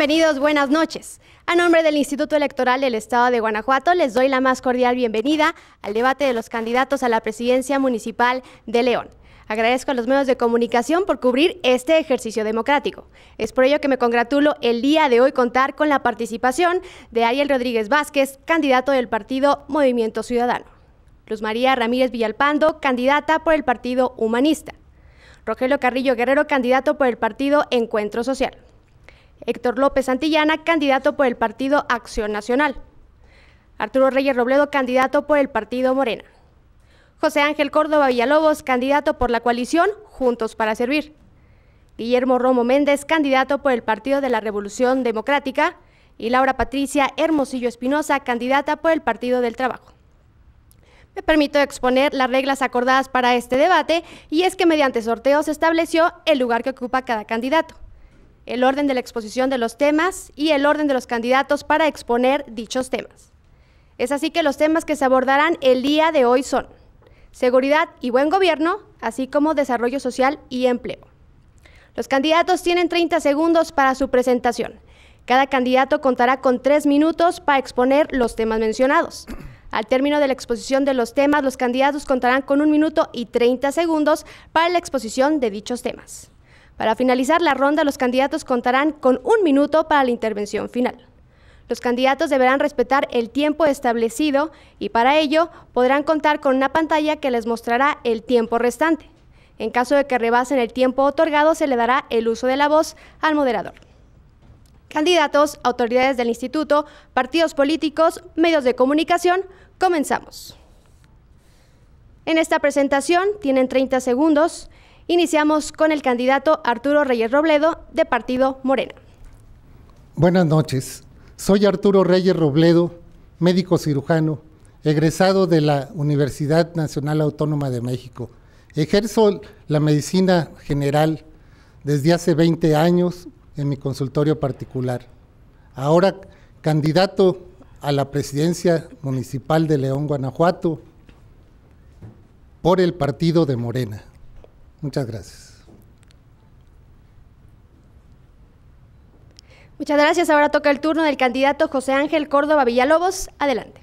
Bienvenidos, buenas noches. A nombre del Instituto Electoral del Estado de Guanajuato, les doy la más cordial bienvenida al debate de los candidatos a la presidencia municipal de León. Agradezco a los medios de comunicación por cubrir este ejercicio democrático. Es por ello que me congratulo el día de hoy contar con la participación de Ariel Rodríguez Vázquez, candidato del partido Movimiento Ciudadano. Luz María Ramírez Villalpando, candidata por el Partido Humanista. Rogelio Carrillo Guerrero, candidato por el partido Encuentro Social. Héctor López Santillana, candidato por el partido Acción Nacional. Arturo Reyes Robledo, candidato por el partido Morena. José Ángel Córdoba Villalobos, candidato por la coalición Juntos para Servir. Guillermo Romo Méndez, candidato por el Partido de la Revolución Democrática. Y Laura Patricia Hermosillo Espinosa, candidata por el Partido del Trabajo. Me permito exponer las reglas acordadas para este debate y es que mediante sorteo se estableció el lugar que ocupa cada candidato el orden de la exposición de los temas y el orden de los candidatos para exponer dichos temas. Es así que los temas que se abordarán el día de hoy son seguridad y buen gobierno, así como desarrollo social y empleo. Los candidatos tienen 30 segundos para su presentación. Cada candidato contará con tres minutos para exponer los temas mencionados. Al término de la exposición de los temas, los candidatos contarán con un minuto y 30 segundos para la exposición de dichos temas. Para finalizar la ronda, los candidatos contarán con un minuto para la intervención final. Los candidatos deberán respetar el tiempo establecido y para ello podrán contar con una pantalla que les mostrará el tiempo restante. En caso de que rebasen el tiempo otorgado, se le dará el uso de la voz al moderador. Candidatos, autoridades del instituto, partidos políticos, medios de comunicación, comenzamos. En esta presentación tienen 30 segundos Iniciamos con el candidato Arturo Reyes Robledo de Partido Morena. Buenas noches. Soy Arturo Reyes Robledo, médico cirujano, egresado de la Universidad Nacional Autónoma de México. Ejerzo la medicina general desde hace 20 años en mi consultorio particular. Ahora candidato a la presidencia municipal de León, Guanajuato, por el partido de Morena. Muchas gracias. Muchas gracias. Ahora toca el turno del candidato José Ángel Córdoba Villalobos. Adelante.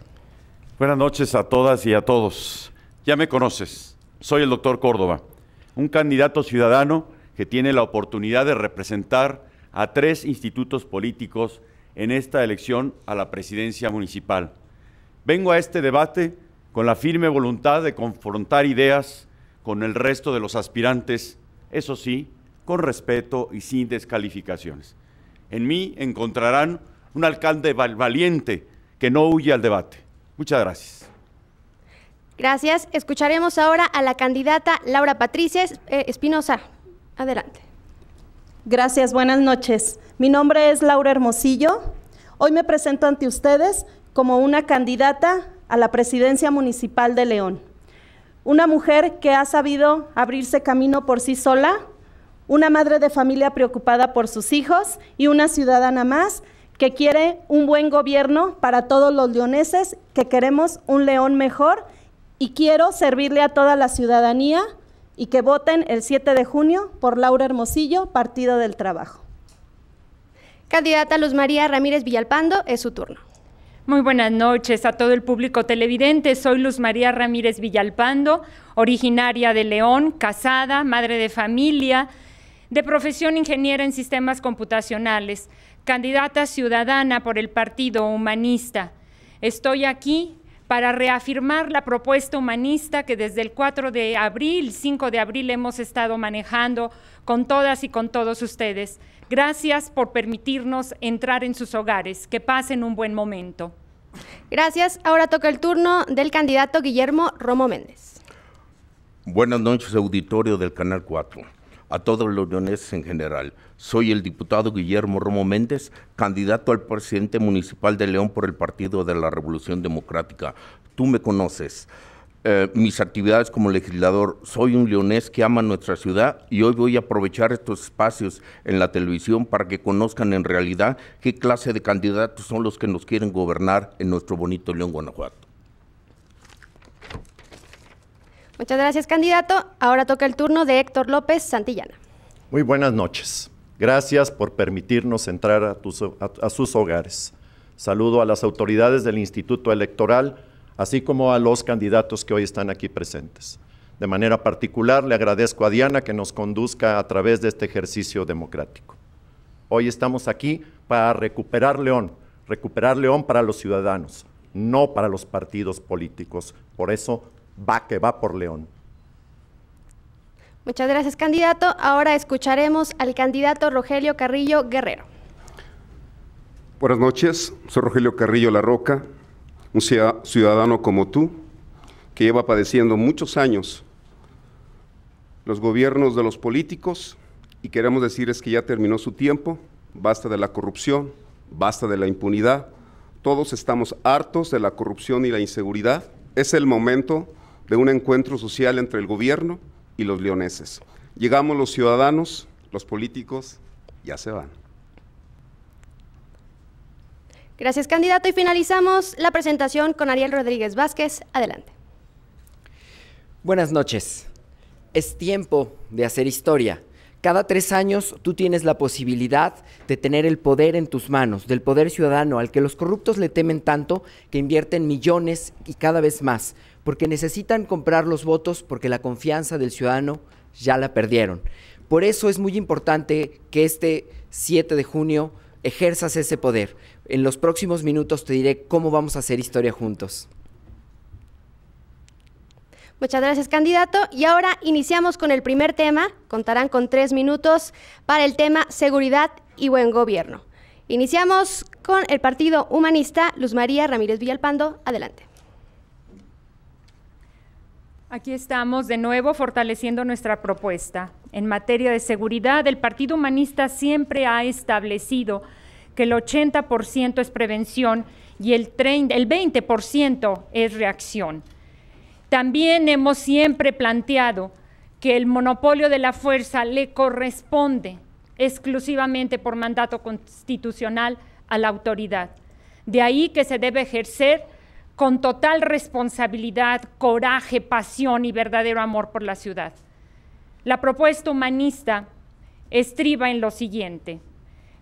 Buenas noches a todas y a todos. Ya me conoces. Soy el doctor Córdoba, un candidato ciudadano que tiene la oportunidad de representar a tres institutos políticos en esta elección a la presidencia municipal. Vengo a este debate con la firme voluntad de confrontar ideas, con el resto de los aspirantes, eso sí, con respeto y sin descalificaciones. En mí encontrarán un alcalde valiente que no huye al debate. Muchas gracias. Gracias. Escucharemos ahora a la candidata Laura Patricia eh, Espinosa. Adelante. Gracias, buenas noches. Mi nombre es Laura Hermosillo. Hoy me presento ante ustedes como una candidata a la presidencia municipal de León una mujer que ha sabido abrirse camino por sí sola, una madre de familia preocupada por sus hijos y una ciudadana más que quiere un buen gobierno para todos los leoneses, que queremos un león mejor y quiero servirle a toda la ciudadanía y que voten el 7 de junio por Laura Hermosillo, Partido del Trabajo. Candidata Luz María Ramírez Villalpando, es su turno. Muy buenas noches a todo el público televidente. Soy Luz María Ramírez Villalpando, originaria de León, casada, madre de familia, de profesión ingeniera en sistemas computacionales, candidata ciudadana por el Partido Humanista. Estoy aquí para reafirmar la propuesta humanista que desde el 4 de abril, 5 de abril hemos estado manejando con todas y con todos ustedes. Gracias por permitirnos entrar en sus hogares. Que pasen un buen momento. Gracias. Ahora toca el turno del candidato Guillermo Romo Méndez. Buenas noches, auditorio del Canal 4. A todos los leoneses en general. Soy el diputado Guillermo Romo Méndez, candidato al presidente municipal de León por el Partido de la Revolución Democrática. Tú me conoces. Eh, mis actividades como legislador. Soy un leonés que ama nuestra ciudad y hoy voy a aprovechar estos espacios en la televisión para que conozcan en realidad qué clase de candidatos son los que nos quieren gobernar en nuestro bonito León, Guanajuato. Muchas gracias, candidato. Ahora toca el turno de Héctor López Santillana. Muy buenas noches. Gracias por permitirnos entrar a, a sus hogares. Saludo a las autoridades del Instituto Electoral así como a los candidatos que hoy están aquí presentes. De manera particular, le agradezco a Diana que nos conduzca a través de este ejercicio democrático. Hoy estamos aquí para recuperar León, recuperar León para los ciudadanos, no para los partidos políticos. Por eso va que va por León. Muchas gracias, candidato. Ahora escucharemos al candidato Rogelio Carrillo Guerrero. Buenas noches, soy Rogelio Carrillo La Roca, un ciudadano como tú, que lleva padeciendo muchos años los gobiernos de los políticos y queremos decirles que ya terminó su tiempo, basta de la corrupción, basta de la impunidad, todos estamos hartos de la corrupción y la inseguridad, es el momento de un encuentro social entre el gobierno y los leoneses. Llegamos los ciudadanos, los políticos ya se van. Gracias, candidato. Y finalizamos la presentación con Ariel Rodríguez Vázquez. Adelante. Buenas noches. Es tiempo de hacer historia. Cada tres años tú tienes la posibilidad de tener el poder en tus manos, del poder ciudadano al que los corruptos le temen tanto que invierten millones y cada vez más, porque necesitan comprar los votos porque la confianza del ciudadano ya la perdieron. Por eso es muy importante que este 7 de junio ejerzas ese poder, en los próximos minutos te diré cómo vamos a hacer historia juntos. Muchas gracias, candidato. Y ahora iniciamos con el primer tema. Contarán con tres minutos para el tema seguridad y buen gobierno. Iniciamos con el Partido Humanista, Luz María Ramírez Villalpando. Adelante. Aquí estamos de nuevo fortaleciendo nuestra propuesta. En materia de seguridad, el Partido Humanista siempre ha establecido que el 80% es prevención y el, el 20% es reacción. También hemos siempre planteado que el monopolio de la fuerza le corresponde exclusivamente por mandato constitucional a la autoridad. De ahí que se debe ejercer con total responsabilidad, coraje, pasión y verdadero amor por la ciudad. La propuesta humanista estriba en lo siguiente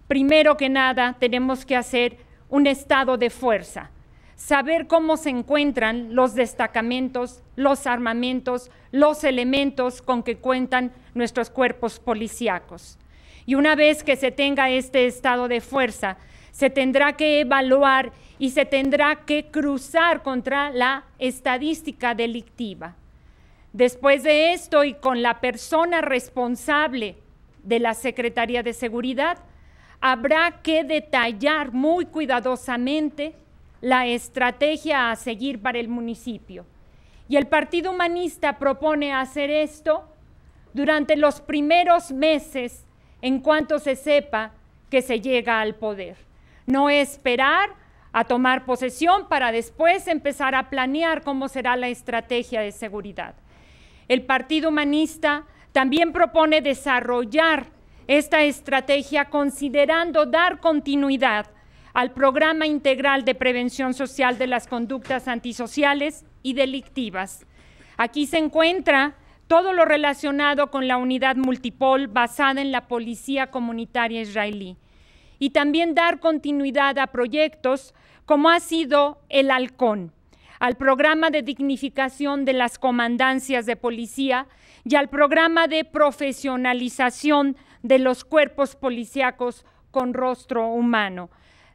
primero que nada tenemos que hacer un estado de fuerza, saber cómo se encuentran los destacamentos, los armamentos, los elementos con que cuentan nuestros cuerpos policíacos. Y una vez que se tenga este estado de fuerza, se tendrá que evaluar y se tendrá que cruzar contra la estadística delictiva. Después de esto y con la persona responsable de la Secretaría de Seguridad, habrá que detallar muy cuidadosamente la estrategia a seguir para el municipio. Y el Partido Humanista propone hacer esto durante los primeros meses en cuanto se sepa que se llega al poder. No esperar a tomar posesión para después empezar a planear cómo será la estrategia de seguridad. El Partido Humanista también propone desarrollar esta estrategia considerando dar continuidad al programa integral de prevención social de las conductas antisociales y delictivas. Aquí se encuentra todo lo relacionado con la unidad multipol basada en la policía comunitaria israelí y también dar continuidad a proyectos como ha sido el Halcón, al programa de dignificación de las comandancias de policía y al programa de profesionalización de los cuerpos policíacos con rostro humano.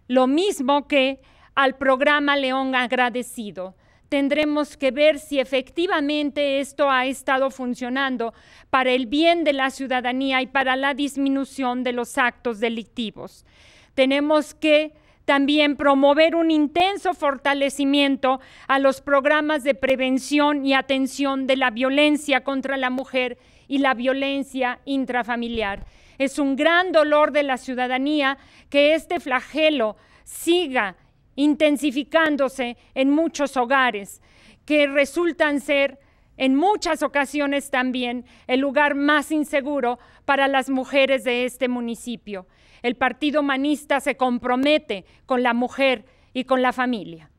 Lo mismo que al programa León Agradecido. Tendremos que ver si efectivamente esto ha estado funcionando para el bien de la ciudadanía y para la disminución de los actos delictivos. Tenemos que también promover un intenso fortalecimiento a los programas de prevención y atención de la violencia contra la mujer y la violencia intrafamiliar. Es un gran dolor de la ciudadanía que este flagelo siga intensificándose en muchos hogares, que resultan ser en muchas ocasiones también el lugar más inseguro para las mujeres de este municipio. El Partido Humanista se compromete con la mujer y con la familia.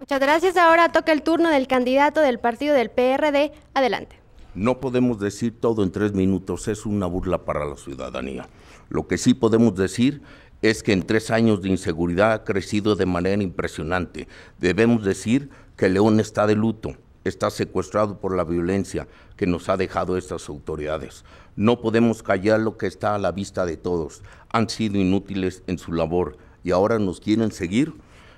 Muchas gracias. Ahora toca el turno del candidato del partido del PRD. Adelante. No podemos decir todo en tres minutos, es una burla para la ciudadanía. Lo que sí podemos decir es que en tres años de inseguridad ha crecido de manera impresionante. Debemos decir que León está de luto, está secuestrado por la violencia que nos ha dejado estas autoridades. No podemos callar lo que está a la vista de todos. Han sido inútiles en su labor y ahora nos quieren seguir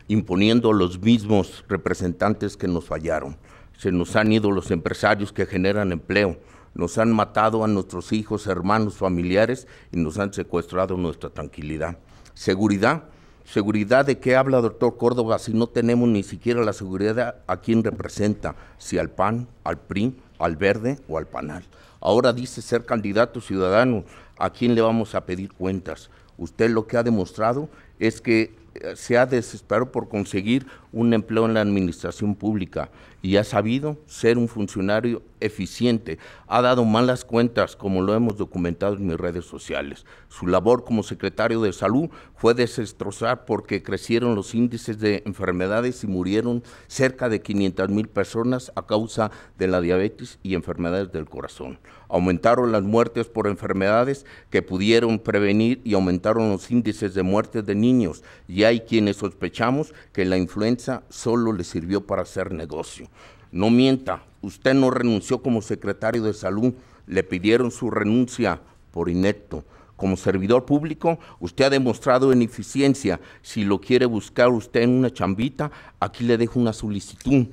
imponiendo los mismos representantes que nos fallaron se nos han ido los empresarios que generan empleo, nos han matado a nuestros hijos, hermanos, familiares y nos han secuestrado nuestra tranquilidad. Seguridad, seguridad de qué habla doctor Córdoba si no tenemos ni siquiera la seguridad a quién representa, si al PAN, al PRI, al Verde o al PANAL. Ahora dice ser candidato ciudadano, ¿a quién le vamos a pedir cuentas? Usted lo que ha demostrado es que eh, se ha desesperado por conseguir un empleo en la administración pública y ha sabido ser un funcionario eficiente. Ha dado malas cuentas, como lo hemos documentado en mis redes sociales. Su labor como secretario de salud fue desestrozar porque crecieron los índices de enfermedades y murieron cerca de 500 mil personas a causa de la diabetes y enfermedades del corazón. Aumentaron las muertes por enfermedades que pudieron prevenir y aumentaron los índices de muertes de niños. Y hay quienes sospechamos que la influenza solo le sirvió para hacer negocio. No mienta, usted no renunció como secretario de salud, le pidieron su renuncia por inepto. Como servidor público, usted ha demostrado ineficiencia. Si lo quiere buscar usted en una chambita, aquí le dejo una solicitud.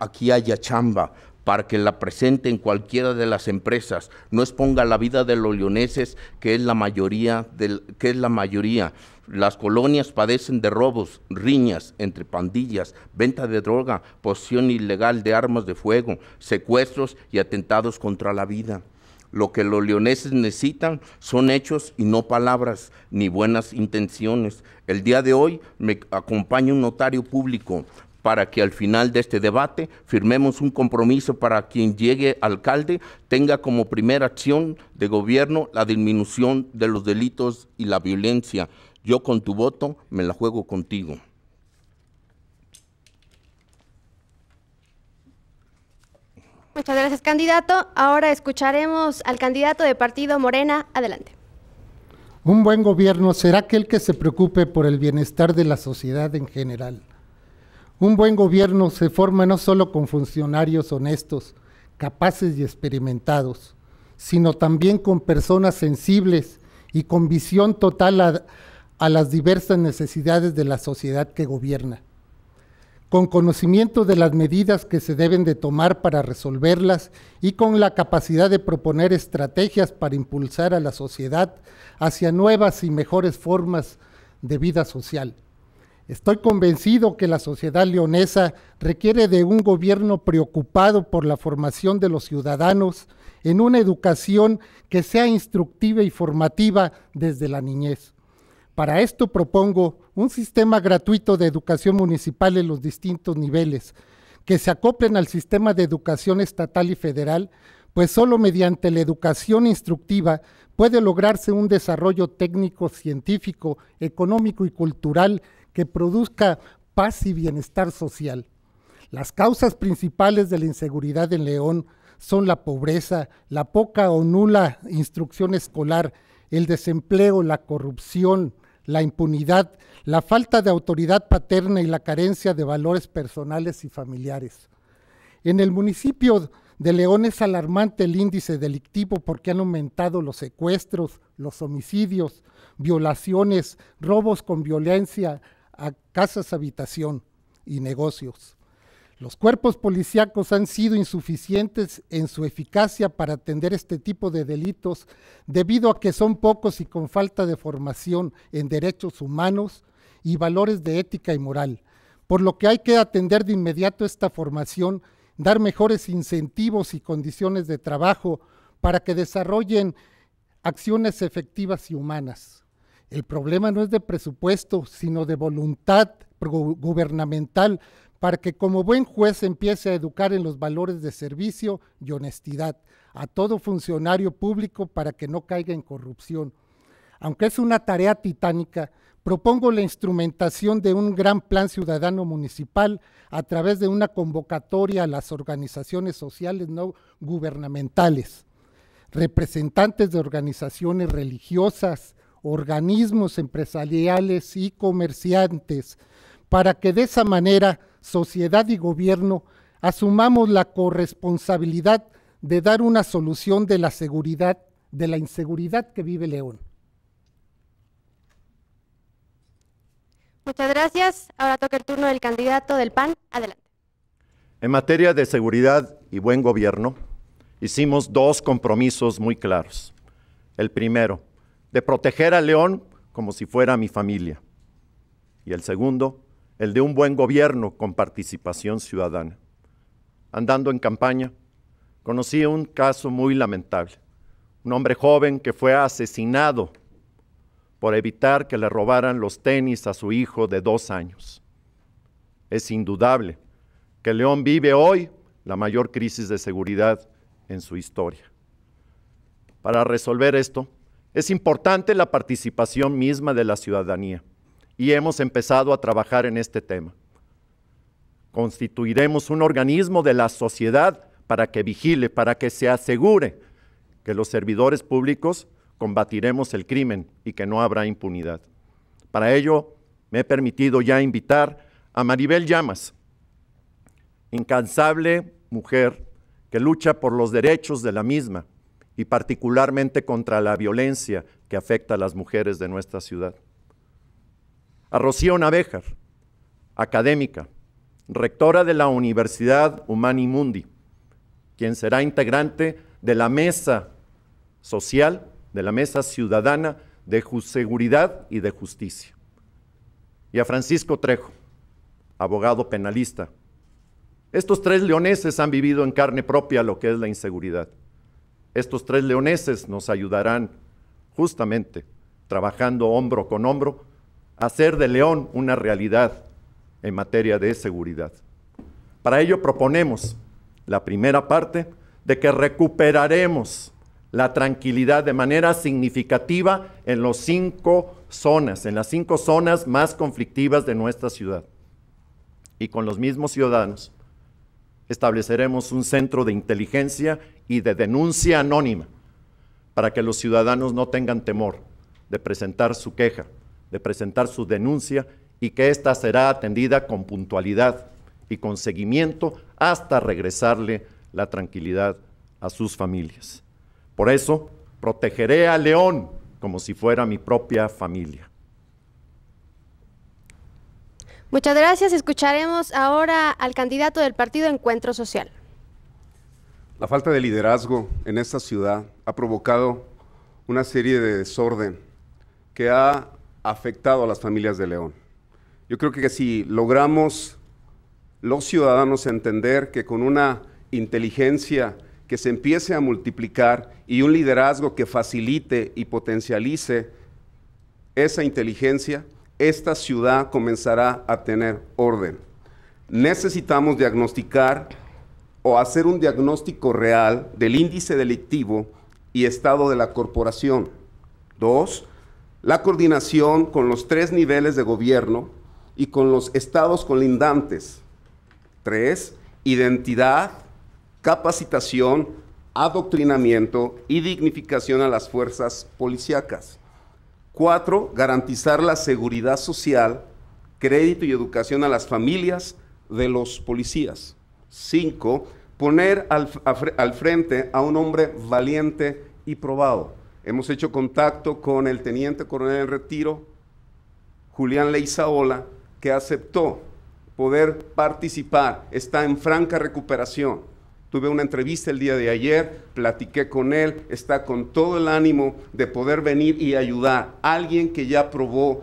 Aquí haya chamba para que la presente en cualquiera de las empresas. No exponga la vida de los leoneses, que es la mayoría, que es la mayoría. Las colonias padecen de robos, riñas entre pandillas, venta de droga, posesión ilegal de armas de fuego, secuestros y atentados contra la vida. Lo que los leoneses necesitan son hechos y no palabras ni buenas intenciones. El día de hoy me acompaña un notario público para que al final de este debate firmemos un compromiso para quien llegue alcalde tenga como primera acción de gobierno la disminución de los delitos y la violencia. Yo con tu voto me la juego contigo. Muchas gracias, candidato. Ahora escucharemos al candidato de partido Morena. Adelante. Un buen gobierno será aquel que se preocupe por el bienestar de la sociedad en general. Un buen gobierno se forma no solo con funcionarios honestos, capaces y experimentados, sino también con personas sensibles y con visión total a, a las diversas necesidades de la sociedad que gobierna, con conocimiento de las medidas que se deben de tomar para resolverlas y con la capacidad de proponer estrategias para impulsar a la sociedad hacia nuevas y mejores formas de vida social. Estoy convencido que la sociedad leonesa requiere de un gobierno preocupado por la formación de los ciudadanos en una educación que sea instructiva y formativa desde la niñez. Para esto propongo un sistema gratuito de educación municipal en los distintos niveles, que se acoplen al sistema de educación estatal y federal, pues solo mediante la educación instructiva puede lograrse un desarrollo técnico, científico, económico y cultural que produzca paz y bienestar social. Las causas principales de la inseguridad en León son la pobreza, la poca o nula instrucción escolar, el desempleo, la corrupción, la impunidad, la falta de autoridad paterna y la carencia de valores personales y familiares. En el municipio de León es alarmante el índice delictivo porque han aumentado los secuestros, los homicidios, violaciones, robos con violencia a casas, habitación y negocios. Los cuerpos policíacos han sido insuficientes en su eficacia para atender este tipo de delitos debido a que son pocos y con falta de formación en derechos humanos y valores de ética y moral, por lo que hay que atender de inmediato esta formación, dar mejores incentivos y condiciones de trabajo para que desarrollen acciones efectivas y humanas. El problema no es de presupuesto, sino de voluntad gubernamental para que como buen juez empiece a educar en los valores de servicio y honestidad a todo funcionario público para que no caiga en corrupción. Aunque es una tarea titánica, propongo la instrumentación de un gran plan ciudadano municipal a través de una convocatoria a las organizaciones sociales no gubernamentales, representantes de organizaciones religiosas, organismos empresariales y comerciantes, para que de esa manera sociedad y gobierno asumamos la corresponsabilidad de dar una solución de la seguridad, de la inseguridad que vive León. Muchas gracias. Ahora toca el turno del candidato del PAN. Adelante. En materia de seguridad y buen gobierno, hicimos dos compromisos muy claros. El primero, de proteger a León como si fuera mi familia. Y el segundo, el de un buen gobierno con participación ciudadana. Andando en campaña, conocí un caso muy lamentable. Un hombre joven que fue asesinado por evitar que le robaran los tenis a su hijo de dos años. Es indudable que León vive hoy la mayor crisis de seguridad en su historia. Para resolver esto, es importante la participación misma de la ciudadanía y hemos empezado a trabajar en este tema. Constituiremos un organismo de la sociedad para que vigile, para que se asegure que los servidores públicos combatiremos el crimen y que no habrá impunidad. Para ello, me he permitido ya invitar a Maribel Llamas, incansable mujer que lucha por los derechos de la misma y particularmente contra la violencia que afecta a las mujeres de nuestra ciudad a Rocío Navejar, académica, rectora de la Universidad Humani Mundi, quien será integrante de la mesa social, de la mesa ciudadana de seguridad y de justicia. Y a Francisco Trejo, abogado penalista. Estos tres leoneses han vivido en carne propia lo que es la inseguridad. Estos tres leoneses nos ayudarán justamente, trabajando hombro con hombro, hacer de León una realidad en materia de seguridad. Para ello proponemos la primera parte de que recuperaremos la tranquilidad de manera significativa en los cinco zonas, en las cinco zonas más conflictivas de nuestra ciudad. Y con los mismos ciudadanos estableceremos un centro de inteligencia y de denuncia anónima para que los ciudadanos no tengan temor de presentar su queja de presentar su denuncia y que ésta será atendida con puntualidad y con seguimiento hasta regresarle la tranquilidad a sus familias. Por eso, protegeré a León como si fuera mi propia familia. Muchas gracias. Escucharemos ahora al candidato del partido Encuentro Social. La falta de liderazgo en esta ciudad ha provocado una serie de desorden que ha afectado a las familias de León. Yo creo que si logramos los ciudadanos entender que con una inteligencia que se empiece a multiplicar y un liderazgo que facilite y potencialice esa inteligencia, esta ciudad comenzará a tener orden. Necesitamos diagnosticar o hacer un diagnóstico real del índice delictivo y estado de la corporación. Dos, la coordinación con los tres niveles de gobierno y con los estados colindantes. Tres, identidad, capacitación, adoctrinamiento y dignificación a las fuerzas policíacas. Cuatro, garantizar la seguridad social, crédito y educación a las familias de los policías. Cinco, poner al, al frente a un hombre valiente y probado. Hemos hecho contacto con el teniente coronel en retiro, Julián Leizaola, que aceptó poder participar, está en franca recuperación. Tuve una entrevista el día de ayer, platiqué con él, está con todo el ánimo de poder venir y ayudar. Alguien que ya probó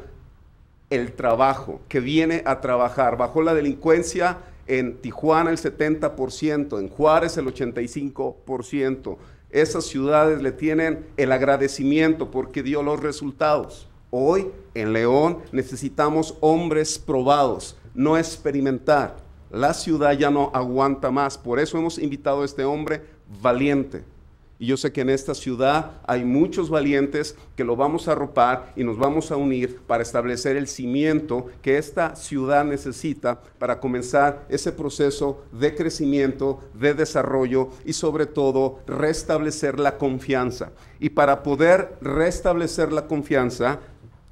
el trabajo, que viene a trabajar. bajo la delincuencia en Tijuana el 70%, en Juárez el 85%, esas ciudades le tienen el agradecimiento porque dio los resultados. Hoy en León necesitamos hombres probados, no experimentar. La ciudad ya no aguanta más. Por eso hemos invitado a este hombre valiente, y yo sé que en esta ciudad hay muchos valientes que lo vamos a arropar y nos vamos a unir para establecer el cimiento que esta ciudad necesita para comenzar ese proceso de crecimiento, de desarrollo y sobre todo restablecer la confianza. Y para poder restablecer la confianza,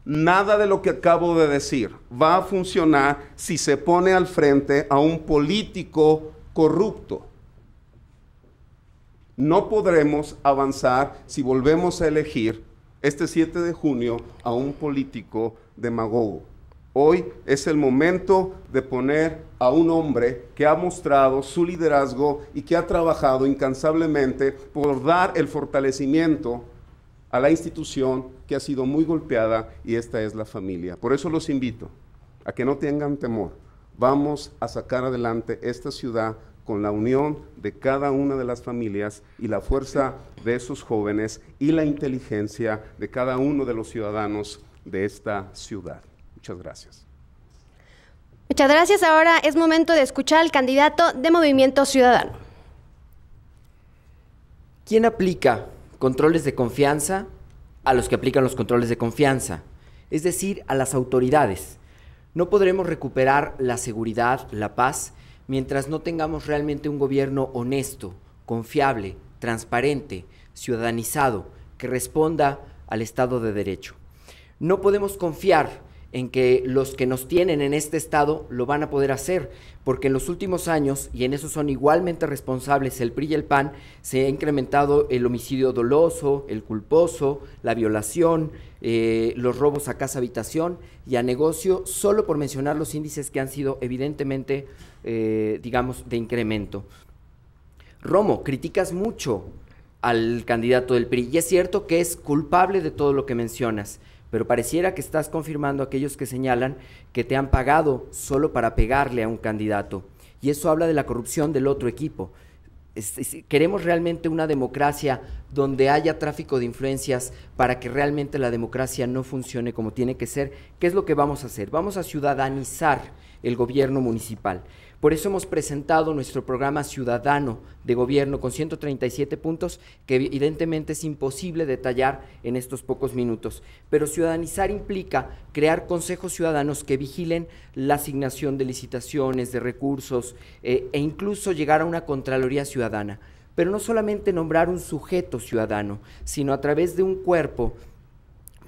nada de lo que acabo de decir va a funcionar si se pone al frente a un político corrupto no podremos avanzar si volvemos a elegir este 7 de junio a un político demagogo. Hoy es el momento de poner a un hombre que ha mostrado su liderazgo y que ha trabajado incansablemente por dar el fortalecimiento a la institución que ha sido muy golpeada y esta es la familia. Por eso los invito a que no tengan temor. Vamos a sacar adelante esta ciudad con la unión de cada una de las familias y la fuerza de esos jóvenes y la inteligencia de cada uno de los ciudadanos de esta ciudad. Muchas gracias. Muchas gracias. Ahora es momento de escuchar al candidato de Movimiento Ciudadano. ¿Quién aplica controles de confianza a los que aplican los controles de confianza? Es decir, a las autoridades. No podremos recuperar la seguridad, la paz, mientras no tengamos realmente un gobierno honesto, confiable, transparente, ciudadanizado, que responda al Estado de Derecho. No podemos confiar en que los que nos tienen en este estado lo van a poder hacer, porque en los últimos años, y en eso son igualmente responsables el PRI y el PAN, se ha incrementado el homicidio doloso, el culposo, la violación, eh, los robos a casa habitación y a negocio, solo por mencionar los índices que han sido evidentemente, eh, digamos, de incremento. Romo, criticas mucho al candidato del PRI, y es cierto que es culpable de todo lo que mencionas, pero pareciera que estás confirmando aquellos que señalan que te han pagado solo para pegarle a un candidato. Y eso habla de la corrupción del otro equipo. queremos realmente una democracia donde haya tráfico de influencias para que realmente la democracia no funcione como tiene que ser. ¿Qué es lo que vamos a hacer? Vamos a ciudadanizar el gobierno municipal. Por eso hemos presentado nuestro programa ciudadano de gobierno con 137 puntos que evidentemente es imposible detallar en estos pocos minutos. Pero ciudadanizar implica crear consejos ciudadanos que vigilen la asignación de licitaciones, de recursos eh, e incluso llegar a una Contraloría Ciudadana. Pero no solamente nombrar un sujeto ciudadano, sino a través de un cuerpo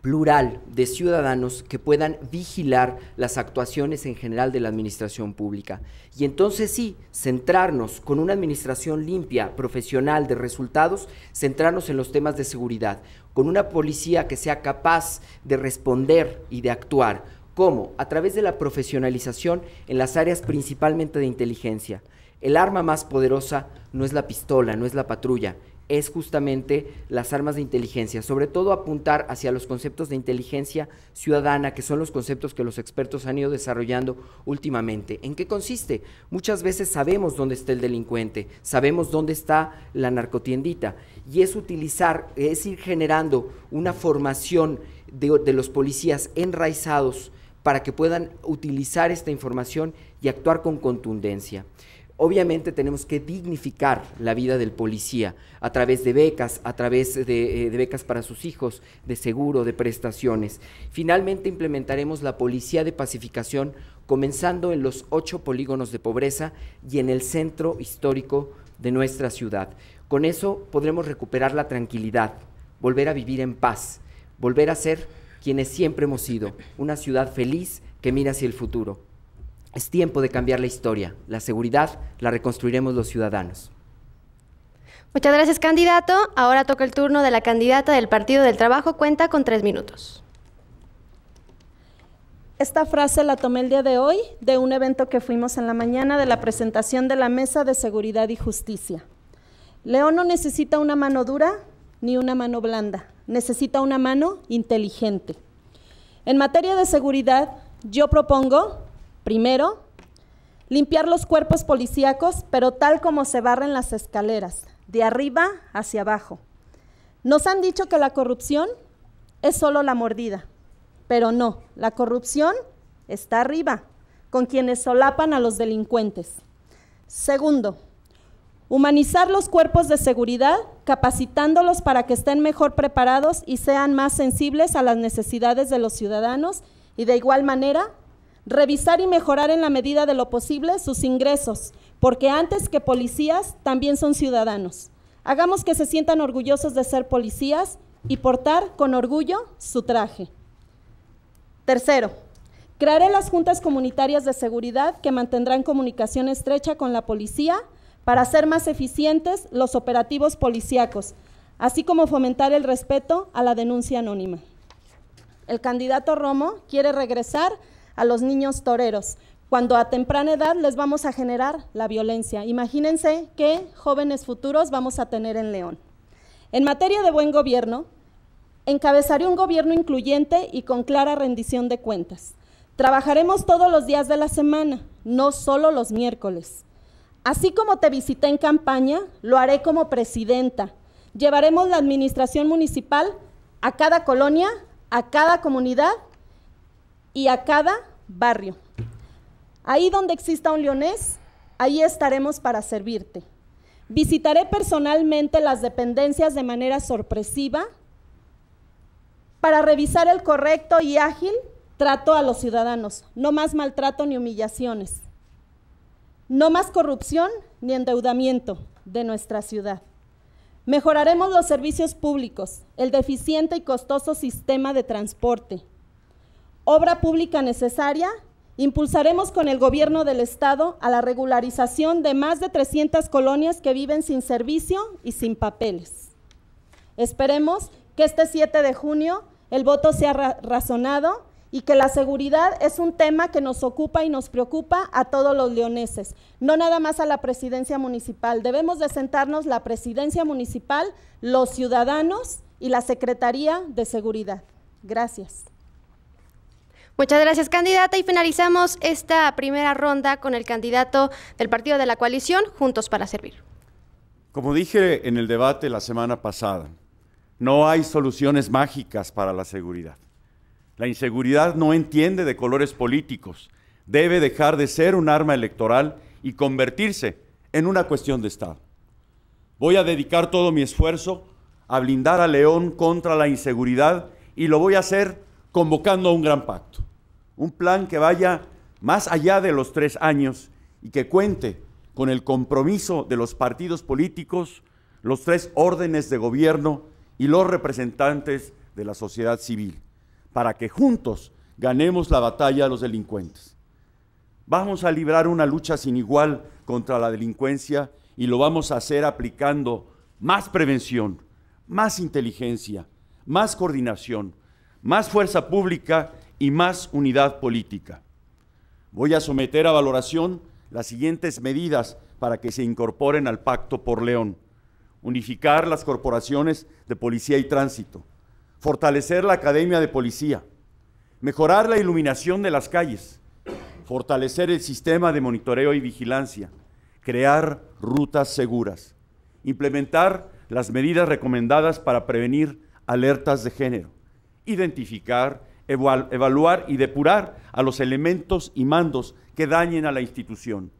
plural de ciudadanos que puedan vigilar las actuaciones en general de la administración pública. Y entonces sí, centrarnos con una administración limpia, profesional, de resultados, centrarnos en los temas de seguridad, con una policía que sea capaz de responder y de actuar. ¿Cómo? A través de la profesionalización en las áreas principalmente de inteligencia. El arma más poderosa no es la pistola, no es la patrulla, es justamente las armas de inteligencia, sobre todo apuntar hacia los conceptos de inteligencia ciudadana, que son los conceptos que los expertos han ido desarrollando últimamente. ¿En qué consiste? Muchas veces sabemos dónde está el delincuente, sabemos dónde está la narcotiendita, y es utilizar, es ir generando una formación de, de los policías enraizados para que puedan utilizar esta información y actuar con contundencia. Obviamente tenemos que dignificar la vida del policía a través de becas, a través eh, de, becas para sus hijos, de seguro, de prestaciones. Finalmente implementaremos la policía de pacificación comenzando en los ocho polígonos de pobreza y en el centro histórico de nuestra ciudad. Con eso podremos recuperar la tranquilidad, volver a vivir en paz, volver a ser quienes siempre hemos sido, una ciudad feliz que mira hacia el futuro. Es tiempo de cambiar la historia. La seguridad la reconstruiremos los ciudadanos. Muchas gracias, candidato. Ahora toca el turno de la candidata del Partido del Trabajo. Cuenta con tres minutos. Esta frase la tomé el día de hoy de un evento que fuimos en la mañana de la presentación de la Mesa de Seguridad y Justicia. León no necesita una mano dura ni una mano blanda, necesita una mano inteligente. En materia de seguridad, yo propongo Primero, limpiar los cuerpos policíacos, pero tal como se barren las escaleras, de arriba hacia abajo. Nos han dicho que la corrupción es solo la mordida, pero no, la corrupción está arriba, con quienes solapan a los delincuentes. Segundo, humanizar los cuerpos de seguridad, capacitándolos para que estén mejor preparados y sean más sensibles a las necesidades de los ciudadanos y de igual manera revisar y mejorar en la medida de lo posible sus ingresos, porque antes que policías, también son ciudadanos. Hagamos que se sientan orgullosos de ser policías y portar con orgullo su traje. Tercero, crearé las juntas comunitarias de seguridad que mantendrán comunicación estrecha con la policía para hacer más eficientes los operativos policíacos, así como fomentar el respeto a la denuncia anónima. El candidato Romo quiere regresar a los niños toreros, cuando a temprana edad les vamos a generar la violencia. Imagínense qué jóvenes futuros vamos a tener en León. En materia de buen gobierno, encabezaré un gobierno incluyente y con clara rendición de cuentas. Trabajaremos todos los días de la semana, no solo los miércoles. Así como te visité en campaña, lo haré como presidenta. Llevaremos la administración municipal a cada colonia, a cada comunidad y a cada barrio. Ahí donde exista un leonés, ahí estaremos para servirte. Visitaré personalmente las dependencias de manera sorpresiva para revisar el correcto y ágil trato a los ciudadanos. No más maltrato ni humillaciones. No más corrupción ni endeudamiento de nuestra ciudad. Mejoraremos los servicios públicos, el deficiente y costoso sistema de transporte, obra pública necesaria, impulsaremos con el gobierno del Estado a la regularización de más de 300 colonias que viven sin servicio y sin papeles. Esperemos que este 7 de junio el voto sea razonado y que la seguridad es un tema que nos ocupa y nos preocupa a todos los leoneses, no nada más a la presidencia municipal. Debemos de sentarnos la presidencia municipal, los ciudadanos y la Secretaría de Seguridad. Gracias. Muchas gracias, candidata. Y finalizamos esta primera ronda con el candidato del partido de la coalición, Juntos para Servir. Como dije en el debate la semana pasada, no hay soluciones mágicas para la seguridad. La inseguridad no entiende de colores políticos. Debe dejar de ser un arma electoral y convertirse en una cuestión de Estado. Voy a dedicar todo mi esfuerzo a blindar a León contra la inseguridad y lo voy a hacer convocando a un gran pacto un plan que vaya más allá de los tres años y que cuente con el compromiso de los partidos políticos, los tres órdenes de gobierno y los representantes de la sociedad civil, para que juntos ganemos la batalla a los delincuentes. Vamos a librar una lucha sin igual contra la delincuencia y lo vamos a hacer aplicando más prevención, más inteligencia, más coordinación, más fuerza pública y más unidad política. Voy a someter a valoración las siguientes medidas para que se incorporen al Pacto por León. Unificar las corporaciones de policía y tránsito. Fortalecer la Academia de Policía. Mejorar la iluminación de las calles. Fortalecer el sistema de monitoreo y vigilancia. Crear rutas seguras. Implementar las medidas recomendadas para prevenir alertas de género. Identificar evaluar y depurar a los elementos y mandos que dañen a la institución,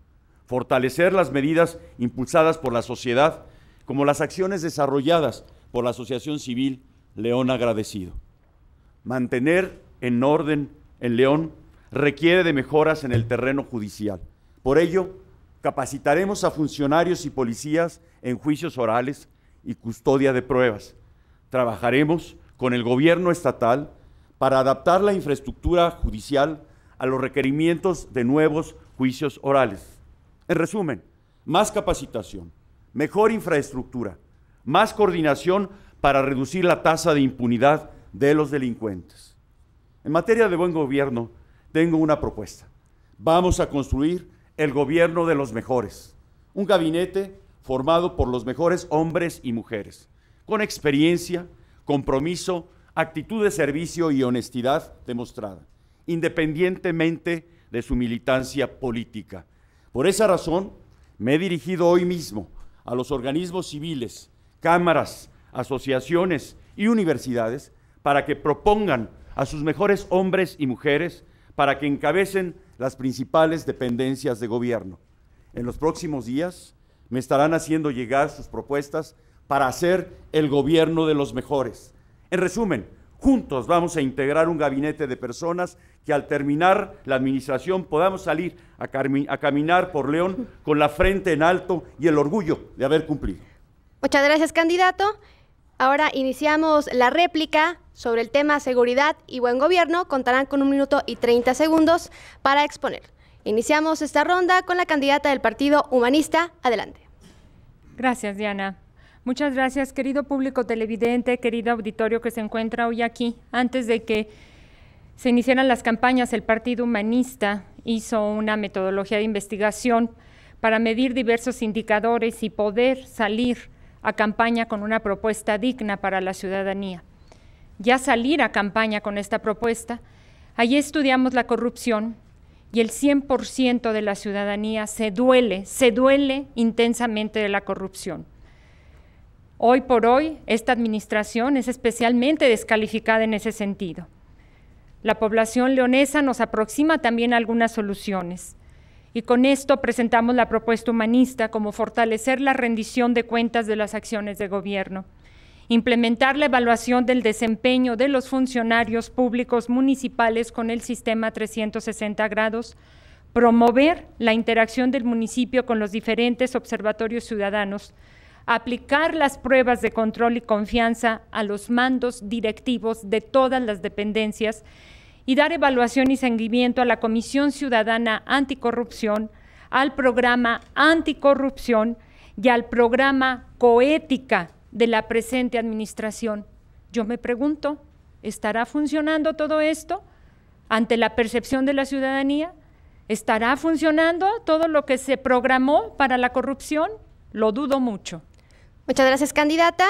fortalecer las medidas impulsadas por la sociedad, como las acciones desarrolladas por la Asociación Civil León Agradecido. Mantener en orden en León requiere de mejoras en el terreno judicial. Por ello, capacitaremos a funcionarios y policías en juicios orales y custodia de pruebas. Trabajaremos con el gobierno estatal para adaptar la infraestructura judicial a los requerimientos de nuevos juicios orales. En resumen, más capacitación, mejor infraestructura, más coordinación para reducir la tasa de impunidad de los delincuentes. En materia de buen gobierno, tengo una propuesta. Vamos a construir el gobierno de los mejores, un gabinete formado por los mejores hombres y mujeres, con experiencia, compromiso, actitud de servicio y honestidad demostrada, independientemente de su militancia política. Por esa razón, me he dirigido hoy mismo a los organismos civiles, cámaras, asociaciones y universidades para que propongan a sus mejores hombres y mujeres para que encabecen las principales dependencias de gobierno. En los próximos días me estarán haciendo llegar sus propuestas para hacer el gobierno de los mejores, en resumen, juntos vamos a integrar un gabinete de personas que al terminar la administración podamos salir a, caminar por León con la frente en alto y el orgullo de haber cumplido. Muchas gracias, candidato. Ahora iniciamos la réplica sobre el tema seguridad y buen gobierno. Contarán con un minuto y 30 segundos para exponer. Iniciamos esta ronda con la candidata del Partido Humanista. Adelante. Gracias, Diana. Muchas gracias, querido público televidente, querido auditorio que se encuentra hoy aquí. Antes de que se iniciaran las campañas, el Partido Humanista hizo una metodología de investigación para medir diversos indicadores y poder salir a campaña con una propuesta digna para la ciudadanía. Ya salir a campaña con esta propuesta, allí estudiamos la corrupción y el 100% de la ciudadanía se duele, se duele intensamente de la corrupción. Hoy por hoy, esta administración es especialmente descalificada en ese sentido. La población leonesa nos aproxima también a algunas soluciones. Y con esto presentamos la propuesta humanista como fortalecer la rendición de cuentas de las acciones de gobierno, implementar la evaluación del desempeño de los funcionarios públicos municipales con el sistema 360 grados, promover la interacción del municipio con los diferentes observatorios ciudadanos, aplicar las pruebas de control y confianza a los mandos directivos de todas las dependencias y dar evaluación y seguimiento a la Comisión Ciudadana Anticorrupción, al programa Anticorrupción y al programa Coética de la presente administración. Yo me pregunto, ¿estará funcionando todo esto ante la percepción de la ciudadanía? ¿Estará funcionando todo lo que se programó para la corrupción? Lo dudo mucho. Muchas gracias, candidata.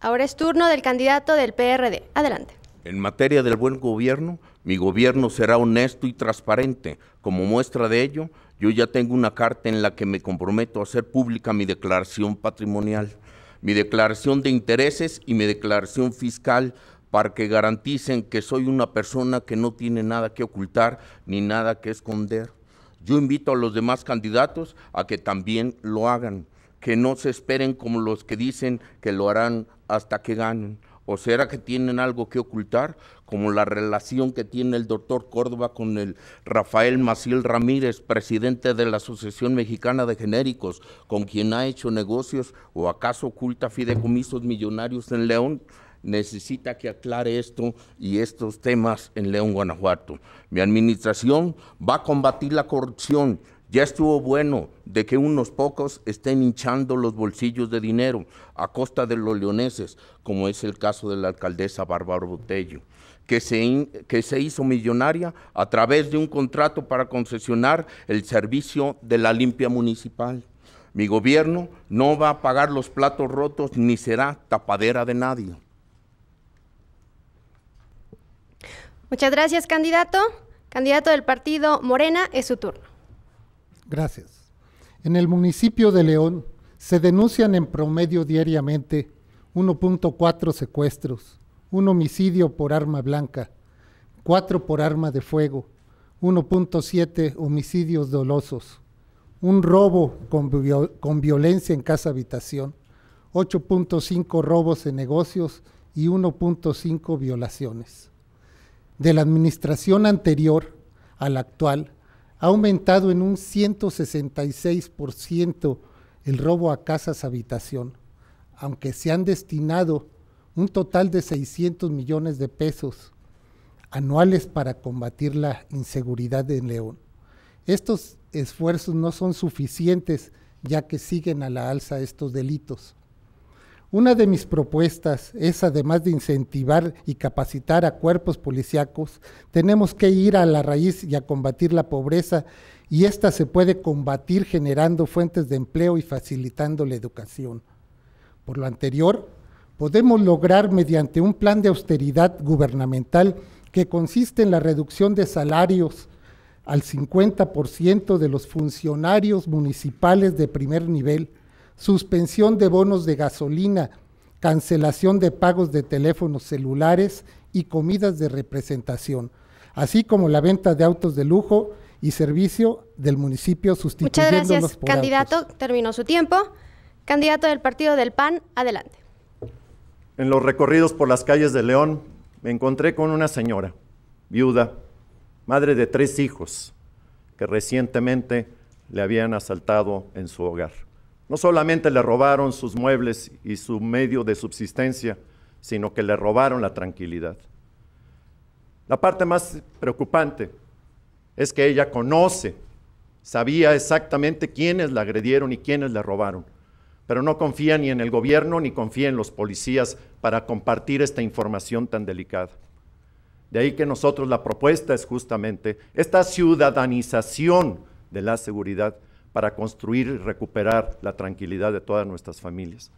Ahora es turno del candidato del PRD. Adelante. En materia del buen gobierno, mi gobierno será honesto y transparente. Como muestra de ello, yo ya tengo una carta en la que me comprometo a hacer pública mi declaración patrimonial, mi declaración de intereses y mi declaración fiscal para que garanticen que soy una persona que no tiene nada que ocultar ni nada que esconder. Yo invito a los demás candidatos a que también lo hagan que no se esperen como los que dicen que lo harán hasta que ganen. ¿O será que tienen algo que ocultar, como la relación que tiene el doctor Córdoba con el Rafael Maciel Ramírez, presidente de la Asociación Mexicana de Genéricos, con quien ha hecho negocios o acaso oculta fideicomisos millonarios en León? necesita que aclare esto y estos temas en León, Guanajuato. Mi administración va a combatir la corrupción ya estuvo bueno de que unos pocos estén hinchando los bolsillos de dinero a costa de los leoneses, como es el caso de la alcaldesa Bárbara Botello, que se, que se hizo millonaria a través de un contrato para concesionar el servicio de la limpia municipal. Mi gobierno no va a pagar los platos rotos ni será tapadera de nadie. Muchas gracias, candidato. Candidato del partido Morena, es su turno. Gracias. En el municipio de León se denuncian en promedio diariamente 1.4 secuestros, un homicidio por arma blanca, 4 por arma de fuego, 1.7 homicidios dolosos, un robo con, violencia en casa habitación, 8.5 robos en negocios y 1.5 violaciones. De la administración anterior a la actual, ha aumentado en un 166% el robo a casas habitación, aunque se han destinado un total de 600 millones de pesos anuales para combatir la inseguridad en León. Estos esfuerzos no son suficientes ya que siguen a la alza estos delitos. Una de mis propuestas es, además de incentivar y capacitar a cuerpos policíacos, tenemos que ir a la raíz y a combatir la pobreza, y esta se puede combatir generando fuentes de empleo y facilitando la educación. Por lo anterior, podemos lograr mediante un plan de austeridad gubernamental que consiste en la reducción de salarios al 50% de los funcionarios municipales de primer nivel, suspensión de bonos de gasolina, cancelación de pagos de teléfonos celulares y comidas de representación, así como la venta de autos de lujo y servicio del municipio sustituyendo Muchas gracias, candidato. Terminó su tiempo. Candidato del partido del PAN, adelante. En los recorridos por las calles de León me encontré con una señora, viuda, madre de tres hijos, que recientemente le habían asaltado en su hogar. No solamente le robaron sus muebles y su medio de subsistencia, sino que le robaron la tranquilidad. La parte más preocupante es que ella conoce, sabía exactamente quiénes la agredieron y quiénes le robaron, pero no confía ni en el gobierno ni confía en los policías para compartir esta información tan delicada. De ahí que nosotros la propuesta es justamente esta ciudadanización de la seguridad para construir y recuperar la tranquilidad de todas nuestras familias.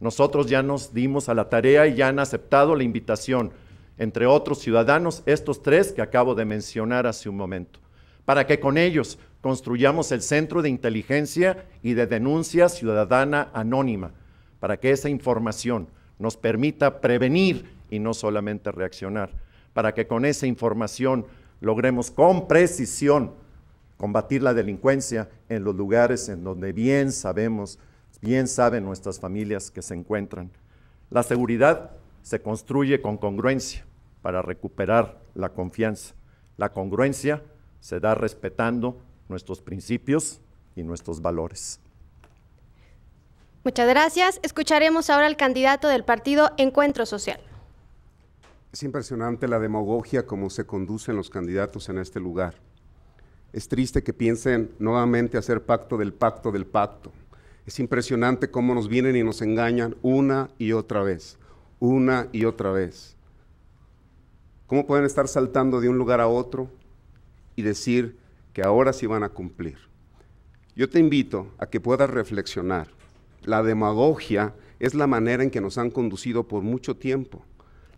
Nosotros ya nos dimos a la tarea y ya han aceptado la invitación, entre otros ciudadanos, estos tres que acabo de mencionar hace un momento, para que con ellos construyamos el Centro de Inteligencia y de Denuncia Ciudadana Anónima, para que esa información nos permita prevenir y no solamente reaccionar, para que con esa información logremos con precisión combatir la delincuencia en los lugares en donde bien sabemos, bien saben nuestras familias que se encuentran. La seguridad se construye con congruencia para recuperar la confianza. La congruencia se da respetando nuestros principios y nuestros valores. Muchas gracias. Escucharemos ahora al candidato del partido Encuentro Social. Es impresionante la demagogia como se conducen los candidatos en este lugar. Es triste que piensen nuevamente hacer pacto del pacto del pacto. Es impresionante cómo nos vienen y nos engañan una y otra vez, una y otra vez. ¿Cómo pueden estar saltando de un lugar a otro y decir que ahora sí van a cumplir? Yo te invito a que puedas reflexionar. La demagogia es la manera en que nos han conducido por mucho tiempo.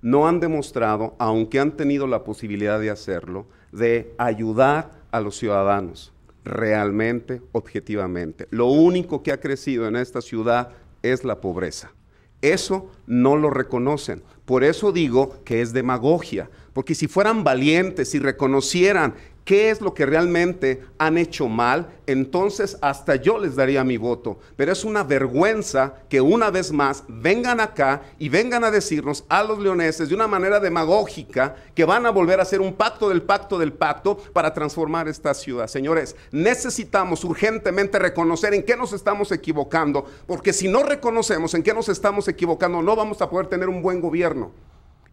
No han demostrado, aunque han tenido la posibilidad de hacerlo, de ayudar a los ciudadanos, realmente, objetivamente. Lo único que ha crecido en esta ciudad es la pobreza. Eso no lo reconocen. Por eso digo que es demagogia, porque si fueran valientes y si reconocieran qué es lo que realmente han hecho mal, entonces hasta yo les daría mi voto. Pero es una vergüenza que una vez más vengan acá y vengan a decirnos a los leoneses de una manera demagógica que van a volver a hacer un pacto del pacto del pacto para transformar esta ciudad. Señores, necesitamos urgentemente reconocer en qué nos estamos equivocando, porque si no reconocemos en qué nos estamos equivocando, no vamos a poder tener un buen gobierno.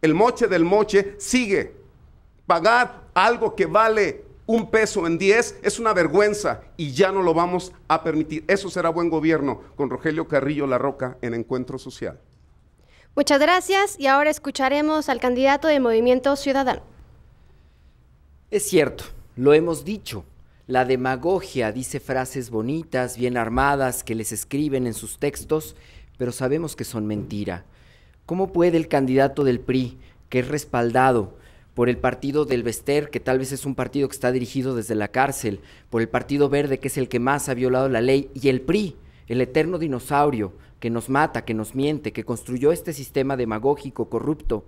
El moche del moche sigue. Pagar algo que vale un peso en 10 es una vergüenza y ya no lo vamos a permitir. Eso será buen gobierno con Rogelio Carrillo La Roca en Encuentro Social. Muchas gracias y ahora escucharemos al candidato de Movimiento Ciudadano. Es cierto, lo hemos dicho. La demagogia dice frases bonitas, bien armadas, que les escriben en sus textos, pero sabemos que son mentira. ¿Cómo puede el candidato del PRI, que es respaldado, por el partido del Vester, que tal vez es un partido que está dirigido desde la cárcel, por el Partido Verde, que es el que más ha violado la ley, y el PRI, el eterno dinosaurio que nos mata, que nos miente, que construyó este sistema demagógico, corrupto.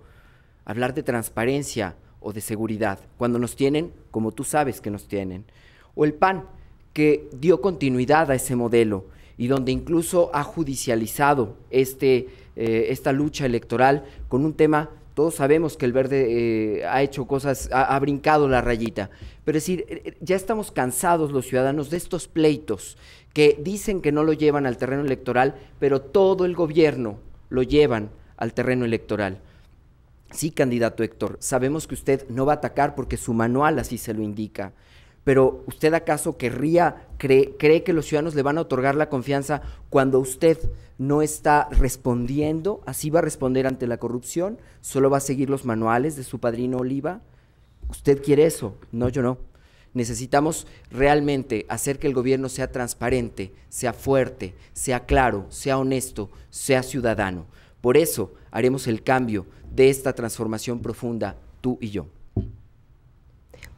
Hablar de transparencia o de seguridad, cuando nos tienen como tú sabes que nos tienen. O el PAN, que dio continuidad a ese modelo y donde incluso ha judicializado este, eh, esta lucha electoral con un tema todos sabemos que el verde eh, ha hecho cosas, ha, ha, brincado la rayita. Pero es decir, eh, ya estamos cansados los ciudadanos de estos pleitos que dicen que no lo llevan al terreno electoral, pero todo el gobierno lo llevan al terreno electoral. Sí, candidato Héctor, sabemos que usted no va a atacar porque su manual así se lo indica pero ¿usted acaso querría, cree, cree que los ciudadanos le van a otorgar la confianza cuando usted no está respondiendo? ¿Así va a responder ante la corrupción? ¿Solo va a seguir los manuales de su padrino Oliva? ¿Usted quiere eso? No, yo no. Necesitamos realmente hacer que el gobierno sea transparente, sea fuerte, sea claro, sea honesto, sea ciudadano. Por eso haremos el cambio de esta transformación profunda, tú y yo.